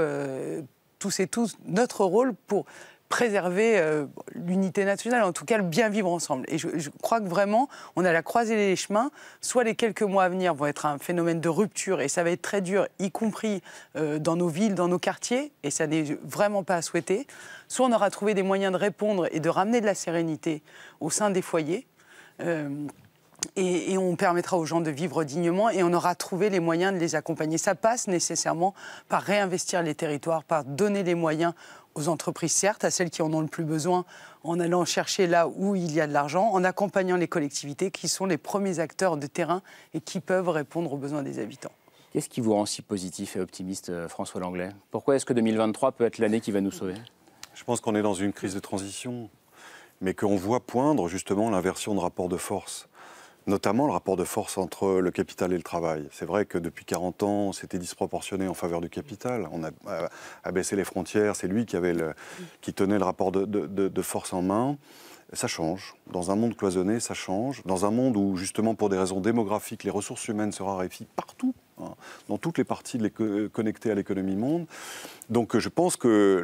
tous et tous notre rôle pour préserver euh, l'unité nationale, en tout cas le bien vivre ensemble. Et je, crois que vraiment, on a la croisée des chemins. Soit les quelques mois à venir vont être un phénomène de rupture, et ça va être très dur, y compris euh, dans nos villes, dans nos quartiers, et ça n'est vraiment pas à souhaiter. Soit on aura trouvé des moyens de répondre et de ramener de la sérénité au sein des foyers. Euh, et, on permettra aux gens de vivre dignement et on aura trouvé les moyens de les accompagner. Ça passe nécessairement par réinvestir les territoires, par donner les moyens aux entreprises, certes, à celles qui en ont le plus besoin, en allant chercher là où il y a de l'argent, en accompagnant les collectivités qui sont les premiers acteurs de terrain et qui peuvent répondre aux besoins des habitants. Qu'est-ce qui vous rend si positif et optimiste, euh, François Langlais Pourquoi est-ce que 2023 peut être l'année qui va nous sauver Je pense qu'on est dans une crise de transition, mais qu'on voit poindre justement l'inversion de rapport de force notamment le rapport de force entre le capital et le travail. C'est vrai que depuis 40 ans, c'était disproportionné en faveur du capital. On a euh, abaissé les frontières, c'est lui qui, tenait le rapport de, force en main. Ça change. Dans un monde cloisonné, ça change. Dans un monde où, justement, pour des raisons démographiques, les ressources humaines se raréfient partout, hein, dans toutes les parties euh, connectées à l'économie mondiale, donc euh, je pense que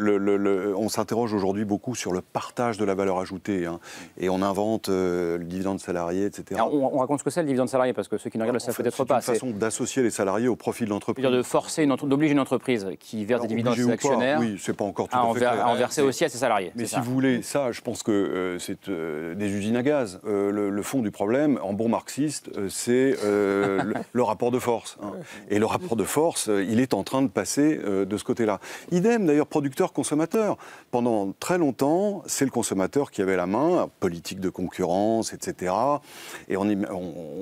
on s'interroge aujourd'hui beaucoup sur le partage de la valeur ajoutée hein. et on invente euh, le dividende salarié, etc. On, raconte ce que c'est le dividende salarié parce que ceux qui ne regardent ça. peut-être pas. C'est une façon d'associer les salariés au profit de l'entreprise. De forcer, d'obliger une entreprise qui verse des dividendes aux actionnaires. c'est pas encore tout à, en, fait verser aussi à ses salariés. Mais si vous voulez, ça, je pense que euh, c'est des usines à gaz. le, fond du problème, en bon marxiste, c'est le, rapport de force. Hein. Et le rapport de force, il est en train de passer de ce côté-là. Idem d'ailleurs, producteur-consommateur. Pendant très longtemps, c'est le consommateur qui avait la main, politique de concurrence, etc. Et on,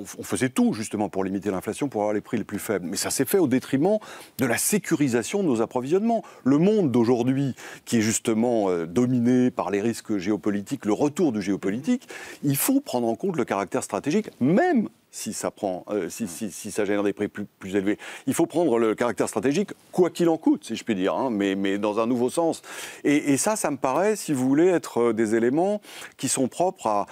faisait tout justement pour limiter l'inflation, pour avoir les prix les plus faibles. Mais ça s'est fait au détriment de la sécurisation de nos approvisionnements. Le monde d'aujourd'hui, qui est justement euh, dominé par les risques géopolitiques, le retour du géopolitique, il faut prendre en compte le caractère stratégique, même si ça, prend, euh, si, ça génère des prix plus, élevés. Il faut prendre le caractère stratégique, quoi qu'il en coûte, si je puis dire, hein, mais, mais, dans un nouveau sens. Et, ça, ça me paraît, si vous voulez, être euh, des éléments qui sont propres à,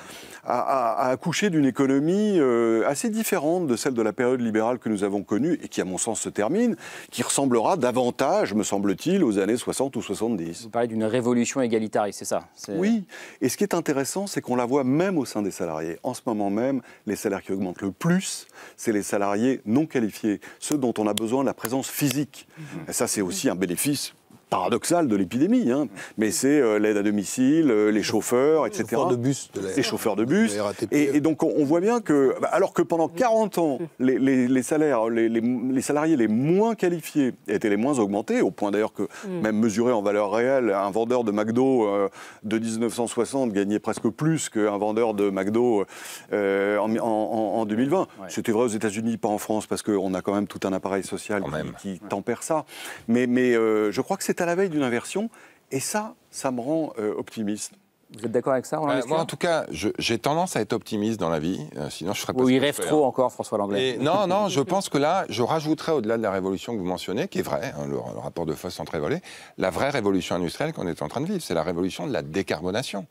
accoucher d'une économie euh, assez différente de celle de la période libérale que nous avons connue, et qui, à mon sens, se termine, qui ressemblera davantage, me semble-t-il, aux années 60 ou 70. Vous parlez d'une révolution égalitariste, c'est ça Oui, et ce qui est intéressant, c'est qu'on la voit même au sein des salariés. En ce moment même, les salaires qui augmentent le le plus, c'est les salariés non qualifiés, ceux dont on a besoin de la présence physique. Mhm. Et ça, c'est aussi un bénéfice paradoxal de l'épidémie, hein. mais c'est euh, l'aide à domicile, euh, les chauffeurs, etc. Les chauffeurs de bus. chauffeurs de bus. et, donc on, voit bien que, bah, alors que pendant 40 ans, les, salaires, les, salariés les moins qualifiés étaient les moins augmentés, au point d'ailleurs que mm. même mesuré en valeur réelle, un vendeur de McDo euh, de 1960 gagnait presque plus qu'un vendeur de McDo en, 2020. C'était vrai aux États-Unis, pas en France, parce qu'on a quand même tout un appareil social qui, tempère ça. Mais, mais je crois que c'est à la veille d'une inversion, et ça, ça me rend euh, optimiste. Vous êtes d'accord avec ça bah, Moi, en tout cas, j'ai tendance à être optimiste dans la vie, euh, sinon je serais pas. Ou il rêve trop hein. encore, François Langlais. non, non, je pense que là, je rajouterais au-delà de la révolution que vous mentionnez, qui est vraie, hein, le, rapport de Foss entre volé, la vraie révolution industrielle qu'on est en train de vivre, c'est la révolution de la décarbonation,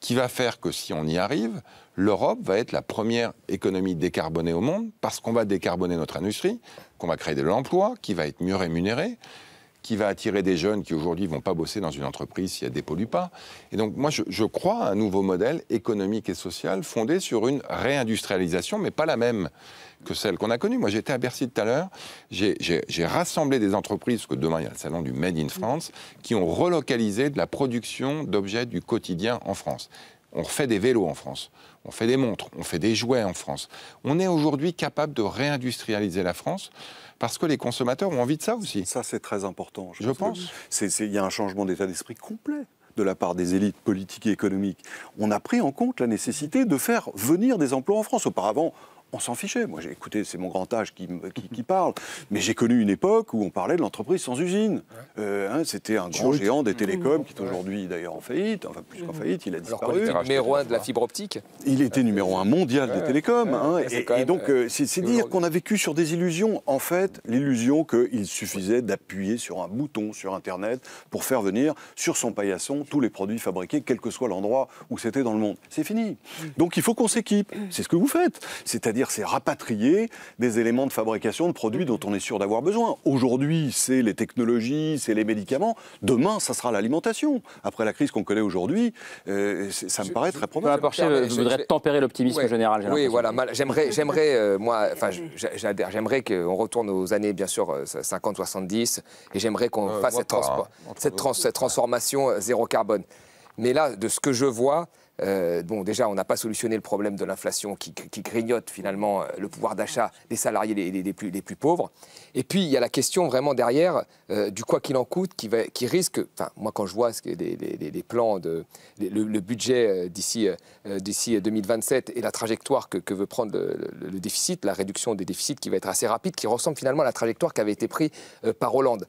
qui va faire que si on y arrive, l'Europe va être la première économie décarbonée au monde, parce qu'on va décarboner notre industrie, qu'on va créer de l'emploi, qui va être mieux rémunéré, qui va attirer des jeunes qui aujourd'hui vont pas bosser dans une entreprise si elle dépollue pas. Et donc moi je, je crois à un nouveau modèle économique et social fondé sur une réindustrialisation, mais pas la même que celle qu'on a connue. Moi, j'étais à Bercy tout à l'heure, j'ai rassemblé des entreprises, parce que demain, il y a le salon du Made in France, qui ont relocalisé de la production d'objets du quotidien en France. On refait des vélos en France, on fait des montres, on fait des jouets en France. On est aujourd'hui capable de réindustrialiser la France parce que les consommateurs ont envie de ça aussi. Ça, c'est très important. Je, pense. Il y a un changement d'état d'esprit complet de la part des élites politiques et économiques. On a pris en compte la nécessité de faire venir des emplois en France. Auparavant, on s'en fichait. Moi, j'ai écouté, c'est mon grand âge qui, parle. Mais j'ai connu une époque où on parlait de l'entreprise sans usine. Euh, hein, c'était un grand géant des télécoms qui est aujourd'hui d'ailleurs en faillite, enfin plus qu'en mm-hmm. faillite, il a disparu. était numéro un de la fibre optique. Il était numéro un mondial des télécoms. Hein, et, donc, euh, c'est dire qu'on a vécu sur des illusions. En fait, l'illusion qu'il suffisait d'appuyer sur un bouton sur Internet pour faire venir sur son paillasson tous les produits fabriqués, quel que soit l'endroit où c'était dans le monde. C'est fini. Mm. Donc, il faut qu'on s'équipe. C'est ce que vous faites. cest c'est-à-dire c'est rapatrier des éléments de fabrication de produits dont on est sûr d'avoir besoin. Aujourd'hui, c'est les technologies, c'est les médicaments. Demain, ça sera l'alimentation. Après la crise qu'on connaît aujourd'hui, euh, ça me paraît très probable. je, voudrais tempérer l'optimisme général. Oui, voilà. J'aimerais, j'aimerais, euh, moi, enfin, j'aimerais qu'on retourne aux années, bien sûr, 50-70, euh, et j'aimerais qu'on fasse cette hein. transformation zéro carbone. Mais là, de ce que je vois, euh, bon, déjà, on n'a pas solutionné le problème de l'inflation qui, grignote finalement euh, le pouvoir d'achat des salariés les, plus, pauvres. Et puis, il y a la question vraiment derrière euh, du quoi qu'il en coûte qui, risque. Enfin, moi, quand je vois les, plans, de, le, budget d'ici 2027 et la trajectoire que, veut prendre le, déficit, la réduction des déficits qui va être assez rapide, qui ressemble finalement à la trajectoire qui avait été prise par Hollande.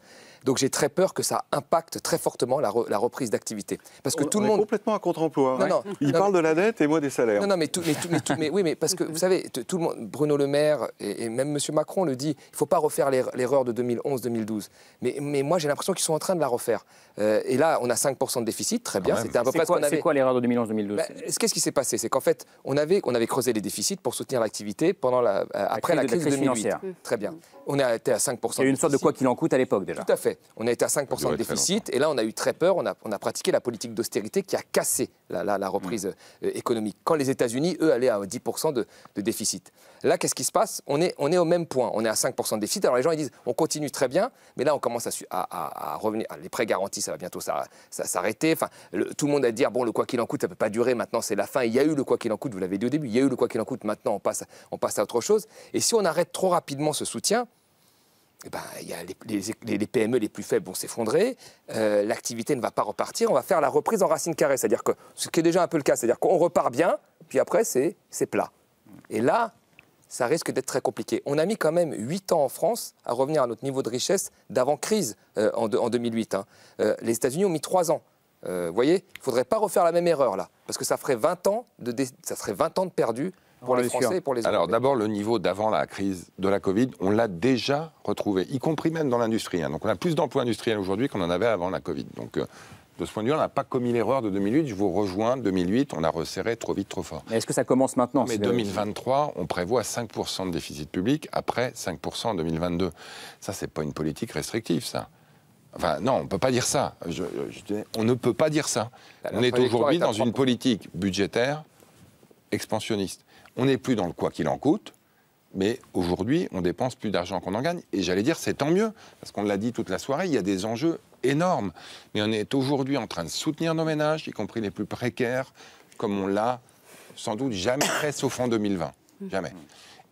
Donc j'ai très peur que ça impacte très fortement la, reprise d'activité. Parce que tout le monde. Est complètement à contre-emploi. Hein. Il parle de la dette et moi des salaires. Non, non, mais, mais, mais, oui, mais parce que vous savez, tout le monde, Bruno Le Maire et, même M. Macron le dit, il ne faut pas refaire l'erreur de 2011-2012. Mais, mais moi j'ai l'impression qu'ils sont en train de la refaire. Euh, et là, on a 5% de déficit, très bien. C'était à peu près ce qu'on avait. C'est quoi l'erreur de 2011-2012 ben, Qu'est-ce qui s'est passé C'est qu'en fait, on avait, on avait creusé les déficits pour soutenir l'activité pendant la, après la crise, Financière. Très bien. On était à 5%. Il y a eu une sorte de quoi qu'il en coûte à l'époque déjà. Tout à fait. On a été à 5% de déficit et là, on a eu très peur. On a, pratiqué la politique d'austérité qui a cassé la, reprise mmh. euh, économique. Quand les États-Unis, eux, allaient à 10% de, déficit. Là, qu'est-ce qui se passe on est, au même point. On est à 5% de déficit. Alors les gens, ils disent, on continue très bien, mais là, on commence à, revenir. Ah, les prêts garantis, ça va bientôt s'arrêter. Enfin, tout le monde a dit, ah bon, le quoi qu'il en coûte, ça ne peut pas durer. Maintenant, c'est la fin. Il y a eu le quoi qu'il en coûte, vous l'avez dit au début, il y a eu le quoi qu'il en coûte. Maintenant, on passe à autre chose. Et si on arrête trop rapidement ce soutien, eh ben, les, PME les plus faibles vont s'effondrer, euh, l'activité ne va pas repartir, on va faire la reprise en racine carrée, cest dire ce qui est déjà un peu le cas, c'est-à-dire qu'on repart bien, puis après c'est plat. Et là, ça risque d'être très compliqué. On a mis quand même 8 ans en France à revenir à notre niveau de richesse d'avant-crise euh, en, 2008. Hein. Euh, les États-Unis ont mis 3 ans. voyez, il ne faudrait pas refaire la même erreur là, parce que ça ferait 20 ans de, ça serait 20 ans de perdu alors d'abord, le niveau d'avant la crise de la Covid, on l'a déjà retrouvé, y compris même dans l'industrie. Hein. Donc on a plus d'emplois industriels aujourd'hui qu'on en avait avant la Covid. Donc euh, de ce point de vue, on n'a pas commis l'erreur de 2008. Je vous rejoins, 2008, on a resserré trop vite, trop fort. Mais est-ce que ça commence maintenant Mais 2023, on prévoit 5% de déficit public, après 5% en 2022. Ça, c'est pas une politique restrictive, ça. Enfin, non, on ne peut pas dire ça. on ne peut pas dire ça. on est aujourd'hui dans une politique budgétaire expansionniste on n'est plus dans le quoi qu'il en coûte, mais aujourd'hui, on dépense plus d'argent qu'on en gagne. Et j'allais dire, c'est tant mieux, parce qu'on l'a dit toute la soirée, il y a des enjeux énormes. Mais on est aujourd'hui en train de soutenir nos ménages, y compris les plus précaires, comme on l'a sans doute jamais fait, sauf en 2020. Jamais.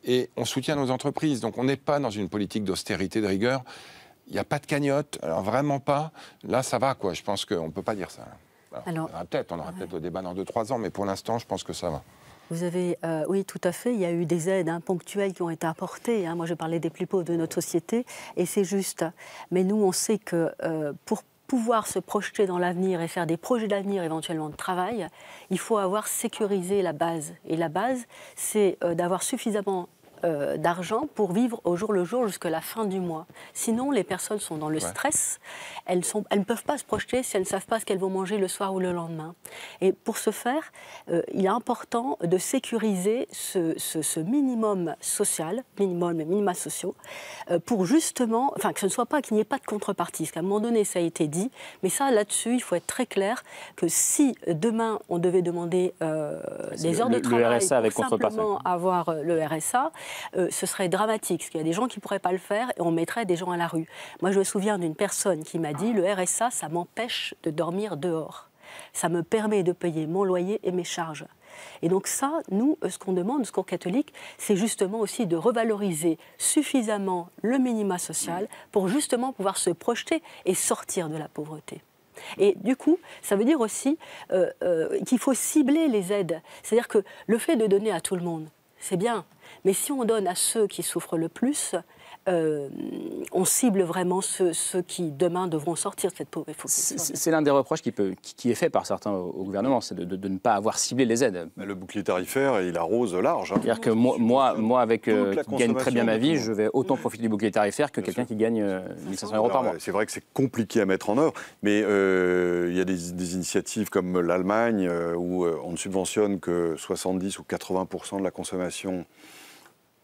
Et on soutient nos entreprises, donc on n'est pas dans une politique d'austérité, de rigueur. Il n'y a pas de cagnotte, alors vraiment pas. Là, ça va, quoi. Je pense qu'on ne peut pas dire ça. Alors, peut-être, on aura peut-être le débat dans 2-3 ans, mais pour l'instant, je pense que ça va avez, euh, oui, tout à fait. Il y a eu des aides hein, ponctuelles qui ont été apportées. Hein. Moi, je parlais des plus pauvres de notre société, et c'est juste. Mais nous, on sait que euh, pour pouvoir se projeter dans l'avenir et faire des projets d'avenir éventuellement de travail, il faut avoir sécurisé la base. Et la base, c'est euh, d'avoir suffisamment euh, d'argent pour vivre au jour le jour jusqu'à la fin du mois. Sinon, les personnes sont dans le stress, elles, sont, elles ne peuvent pas se projeter si elles ne savent pas ce qu'elles vont manger le soir ou le lendemain. Et pour ce faire, euh, il est important de sécuriser ce, minimum social, minimum et minima sociaux, euh, pour justement, enfin que ce ne soit pas qu'il n'y ait pas de contrepartie, parce qu'à un moment donné, ça a été dit, mais ça, là-dessus, il faut être très clair que si demain, on devait demander des heures de travail pour simplement avoir le RSA, euh, ce serait dramatique, parce qu'il y a des gens qui ne pourraient pas le faire et on mettrait des gens à la rue. Moi, je me souviens d'une personne qui m'a dit, le RSA, ça m'empêche de dormir dehors. Ça me permet de payer mon loyer et mes charges. Et donc ça, nous, euh, ce qu'on demande, ce qu'on catholique, c'est justement aussi de revaloriser suffisamment le minima social pour justement pouvoir se projeter et sortir de la pauvreté. Et du coup, ça veut dire aussi euh, qu'il faut cibler les aides. C'est-à-dire que le fait de donner à tout le monde, c'est bien. Mais si on donne à ceux qui souffrent le plus, euh, on cible vraiment ceux, qui demain devront sortir de cette pauvre. C'est l'un des reproches qui, est fait par certains au, gouvernement, c'est de, ne pas avoir ciblé les aides. le bouclier tarifaire, il arrose large. Hein. C'est-à-dire que moi, moi, moi avec euh, qui gagne très bien ma vie, je vais autant profiter du bouclier tarifaire que quelqu'un qui gagne 1500 euh, euros par mois. C'est vrai que c'est compliqué à mettre en œuvre, mais il y a des, des initiatives comme l'Allemagne où on ne subventionne que 70 ou 80 de la consommation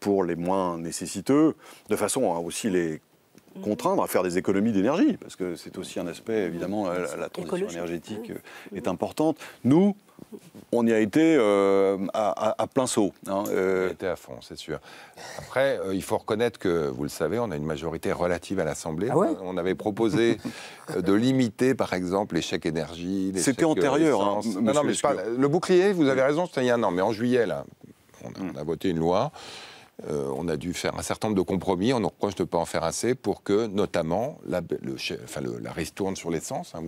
pour les moins nécessiteux, de façon à aussi les contraindre à faire des économies d'énergie, parce que c'est aussi un aspect, évidemment, la, transition énergétique euh, est importante. Nous, on y a été euh, à, plein saut. Hein, on y a euh. été à fond, c'est sûr. Après, il faut reconnaître que, vous le savez, on a une majorité relative à l'Assemblée. Ah on avait proposé [LAUGHS] de limiter, par exemple, les chèques énergie. C'était antérieur. Hein, non, non, mais le bouclier, vous avez raison, c'était il y a un an, mais en juillet, hmm. on a voté une loi euh, on a dû faire un certain nombre de compromis, on ne reproche de ne pas en faire assez pour que, notamment, la, le, enfin, le, la ristourne sur l'essence, hein,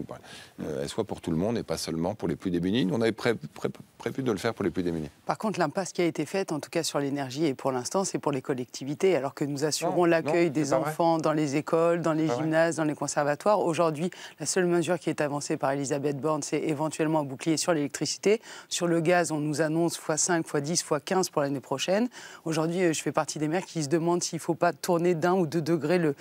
euh, elle soit pour tout le monde et pas seulement pour les plus démunis. Nous, on avait prévu de le faire pour les plus démunis. Par contre, l'impasse qui a été faite, en tout cas sur l'énergie, et pour l'instant, c'est pour les collectivités, alors que nous assurons l'accueil des enfants dans les écoles, dans les gymnases, dans les conservatoires. Aujourd'hui, la seule mesure qui est avancée par Elisabeth Borne, c'est éventuellement un bouclier sur l'électricité. Sur le gaz, on nous annonce x5, x10, x15 pour l'année prochaine. Aujourd'hui, euh, je fais partie des maires qui se demandent s'il ne faut pas tourner d'un ou deux degrés le,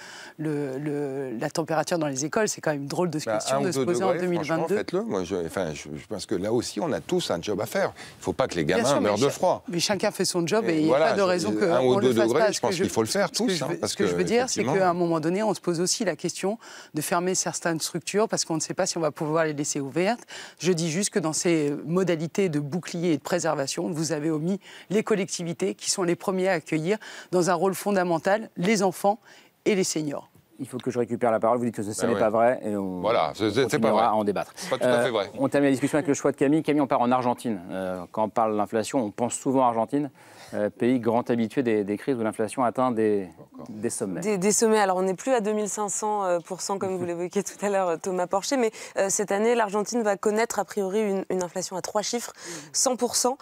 la température dans les écoles. C'est quand même drôle de bah, se poser en 2022. Faites-le. je, enfin, je, pense que là aussi, on a tous un job à faire. Il ne faut pas que les gamins meurent de froid. Mais chacun fait son job et il n'y a pas de raison que un ou deux degrés, Je pense qu'il faut le faire tous. Ce que, hein, ce que, je veux dire, c'est qu'à un moment donné, on se pose aussi la question de fermer certaines structures parce qu'on ne sait pas si on va pouvoir les laisser ouvertes. Je dis juste que dans ces modalités de bouclier et de préservation, vous avez omis les collectivités qui sont les premiers à accueillir dans un rôle fondamental les enfants et les seniors il faut que je récupère la parole. Vous dites que ce, ben n'est pas vrai et on voilà, c'est pas vrai. à en débattre. tout à fait vrai. Euh, on termine la discussion avec le choix de Camille. Camille, on part en Argentine. Euh, quand on parle d'inflation, on pense souvent à Argentine. Euh, pays grand habitué des, crises où l'inflation atteint des, sommets. Des, sommets. Alors, on n'est plus à 2500%, euh, comme vous l'évoquiez tout à l'heure, euh, Thomas Porcher, mais cette année, l'Argentine va connaître, a priori, une, inflation à trois chiffres, 100%.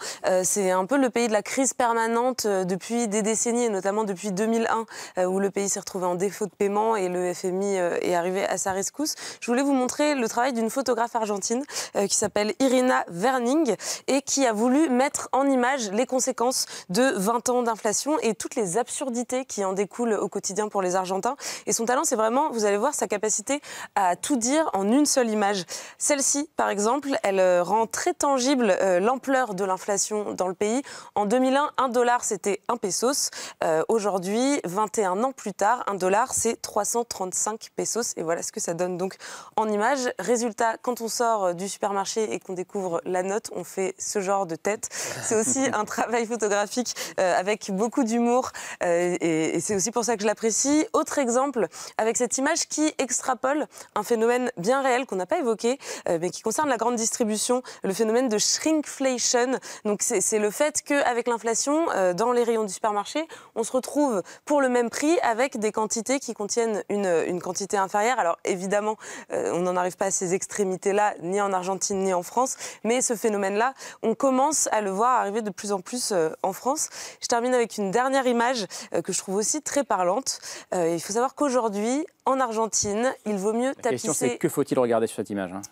c'est un peu le pays de la crise permanente depuis des décennies, notamment depuis 2001, où le pays s'est retrouvé en défaut de paiement et le FMI est arrivé à sa rescousse. Je voulais vous montrer le travail d'une photographe argentine qui s'appelle Irina Verning et qui a voulu mettre en image les conséquences de de 20 ans d'inflation et toutes les absurdités qui en découlent au quotidien pour les Argentins. Et son talent, c'est vraiment, vous allez voir, sa capacité à tout dire en une seule image. Celle-ci, par exemple, elle euh, rend très tangible euh, l'ampleur de l'inflation dans le pays. En 2001, un dollar, c'était un pesos. Euh, aujourd'hui, 21 ans plus tard, un dollar, c'est 335 pesos. Et voilà ce que ça donne donc en image. Résultat, quand on sort du supermarché et qu'on découvre la note, on fait ce genre de tête. C'est aussi [LAUGHS] un travail photographique euh, avec beaucoup d'humour euh, et, c'est aussi pour ça que je l'apprécie. Autre exemple avec cette image qui extrapole un phénomène bien réel qu'on n'a pas évoqué euh, mais qui concerne la grande distribution, le phénomène de shrinkflation. Donc c'est le fait qu'avec l'inflation, dans les rayons du supermarché, on se retrouve pour le même prix avec des quantités qui contiennent une, une quantité inférieure. Alors évidemment, on n'en arrive pas à ces extrémités-là, ni en Argentine, ni en France, mais ce phénomène-là, on commence à le voir arriver de plus en plus en France. Je termine avec une dernière image euh, que je trouve aussi très parlante. Euh, il faut savoir qu'aujourd'hui, en Argentine, il vaut mieux tapisser. La question, c'est que faut-il regarder sur cette image, hein,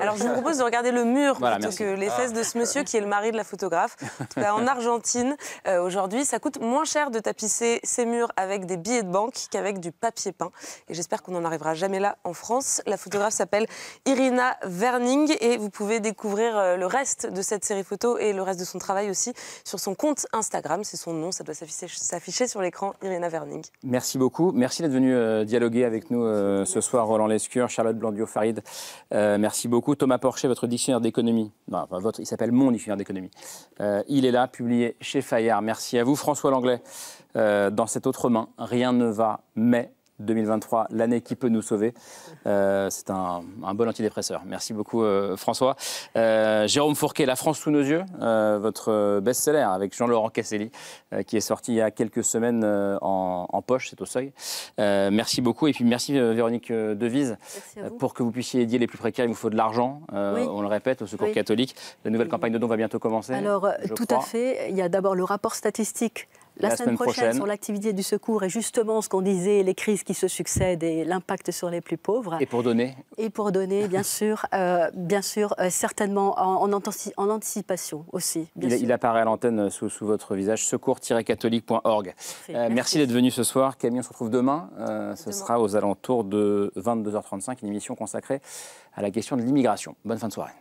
Alors, je vous propose de regarder le mur plutôt que les ah. fesses de ce monsieur qui est le mari de la photographe. En, Argentine, euh, aujourd'hui, ça coûte moins cher de tapisser ces murs avec des billets de banque qu'avec du papier peint. Et j'espère qu'on n'en arrivera jamais là en France. La photographe s'appelle Irina Verning et vous pouvez découvrir le reste de cette série photo et le reste de son travail aussi sur son compte Instagram, c'est son nom, ça doit s'afficher sur l'écran, Irina Verning. Merci beaucoup, merci d'être venu euh, dialoguer avec nous euh, ce soir, Roland Lescure, Charlotte Blandio, farid euh, merci beaucoup. Thomas Porcher, votre dictionnaire d'économie, il s'appelle mon dictionnaire d'économie, il est là, publié chez Fayard, merci à vous. François Langlais, dans cette autre main, rien ne va, mais 2023, l'année qui peut nous sauver. Euh, c'est un, bon antidépresseur. Merci beaucoup, euh, François. Euh, Jérôme Fourquet, La France sous nos yeux, votre best-seller avec Jean-Laurent Casselli, qui est sorti il y a quelques semaines en, poche, c'est au seuil. merci beaucoup. Et puis merci, Véronique Devise. pour que vous puissiez aider les plus précaires, il vous faut de l'argent. On le répète, au Secours catholique. La nouvelle campagne de dons va bientôt commencer. Alors, tout à fait. Il y a d'abord le rapport statistique la, semaine, prochaine, sur l'activité du secours et justement ce qu'on disait, les crises qui se succèdent et l'impact sur les plus pauvres. Et pour donner Et pour donner, bien [LAUGHS] sûr, euh, bien sûr euh, certainement en, anticipation aussi. il, apparaît à l'antenne euh, sous, votre visage, secours-catholique.org. merci, d'être venu ce soir. Camille, on se retrouve demain. ce sera aux alentours de 22h35, une émission consacrée à la question de l'immigration. Bonne fin de soirée.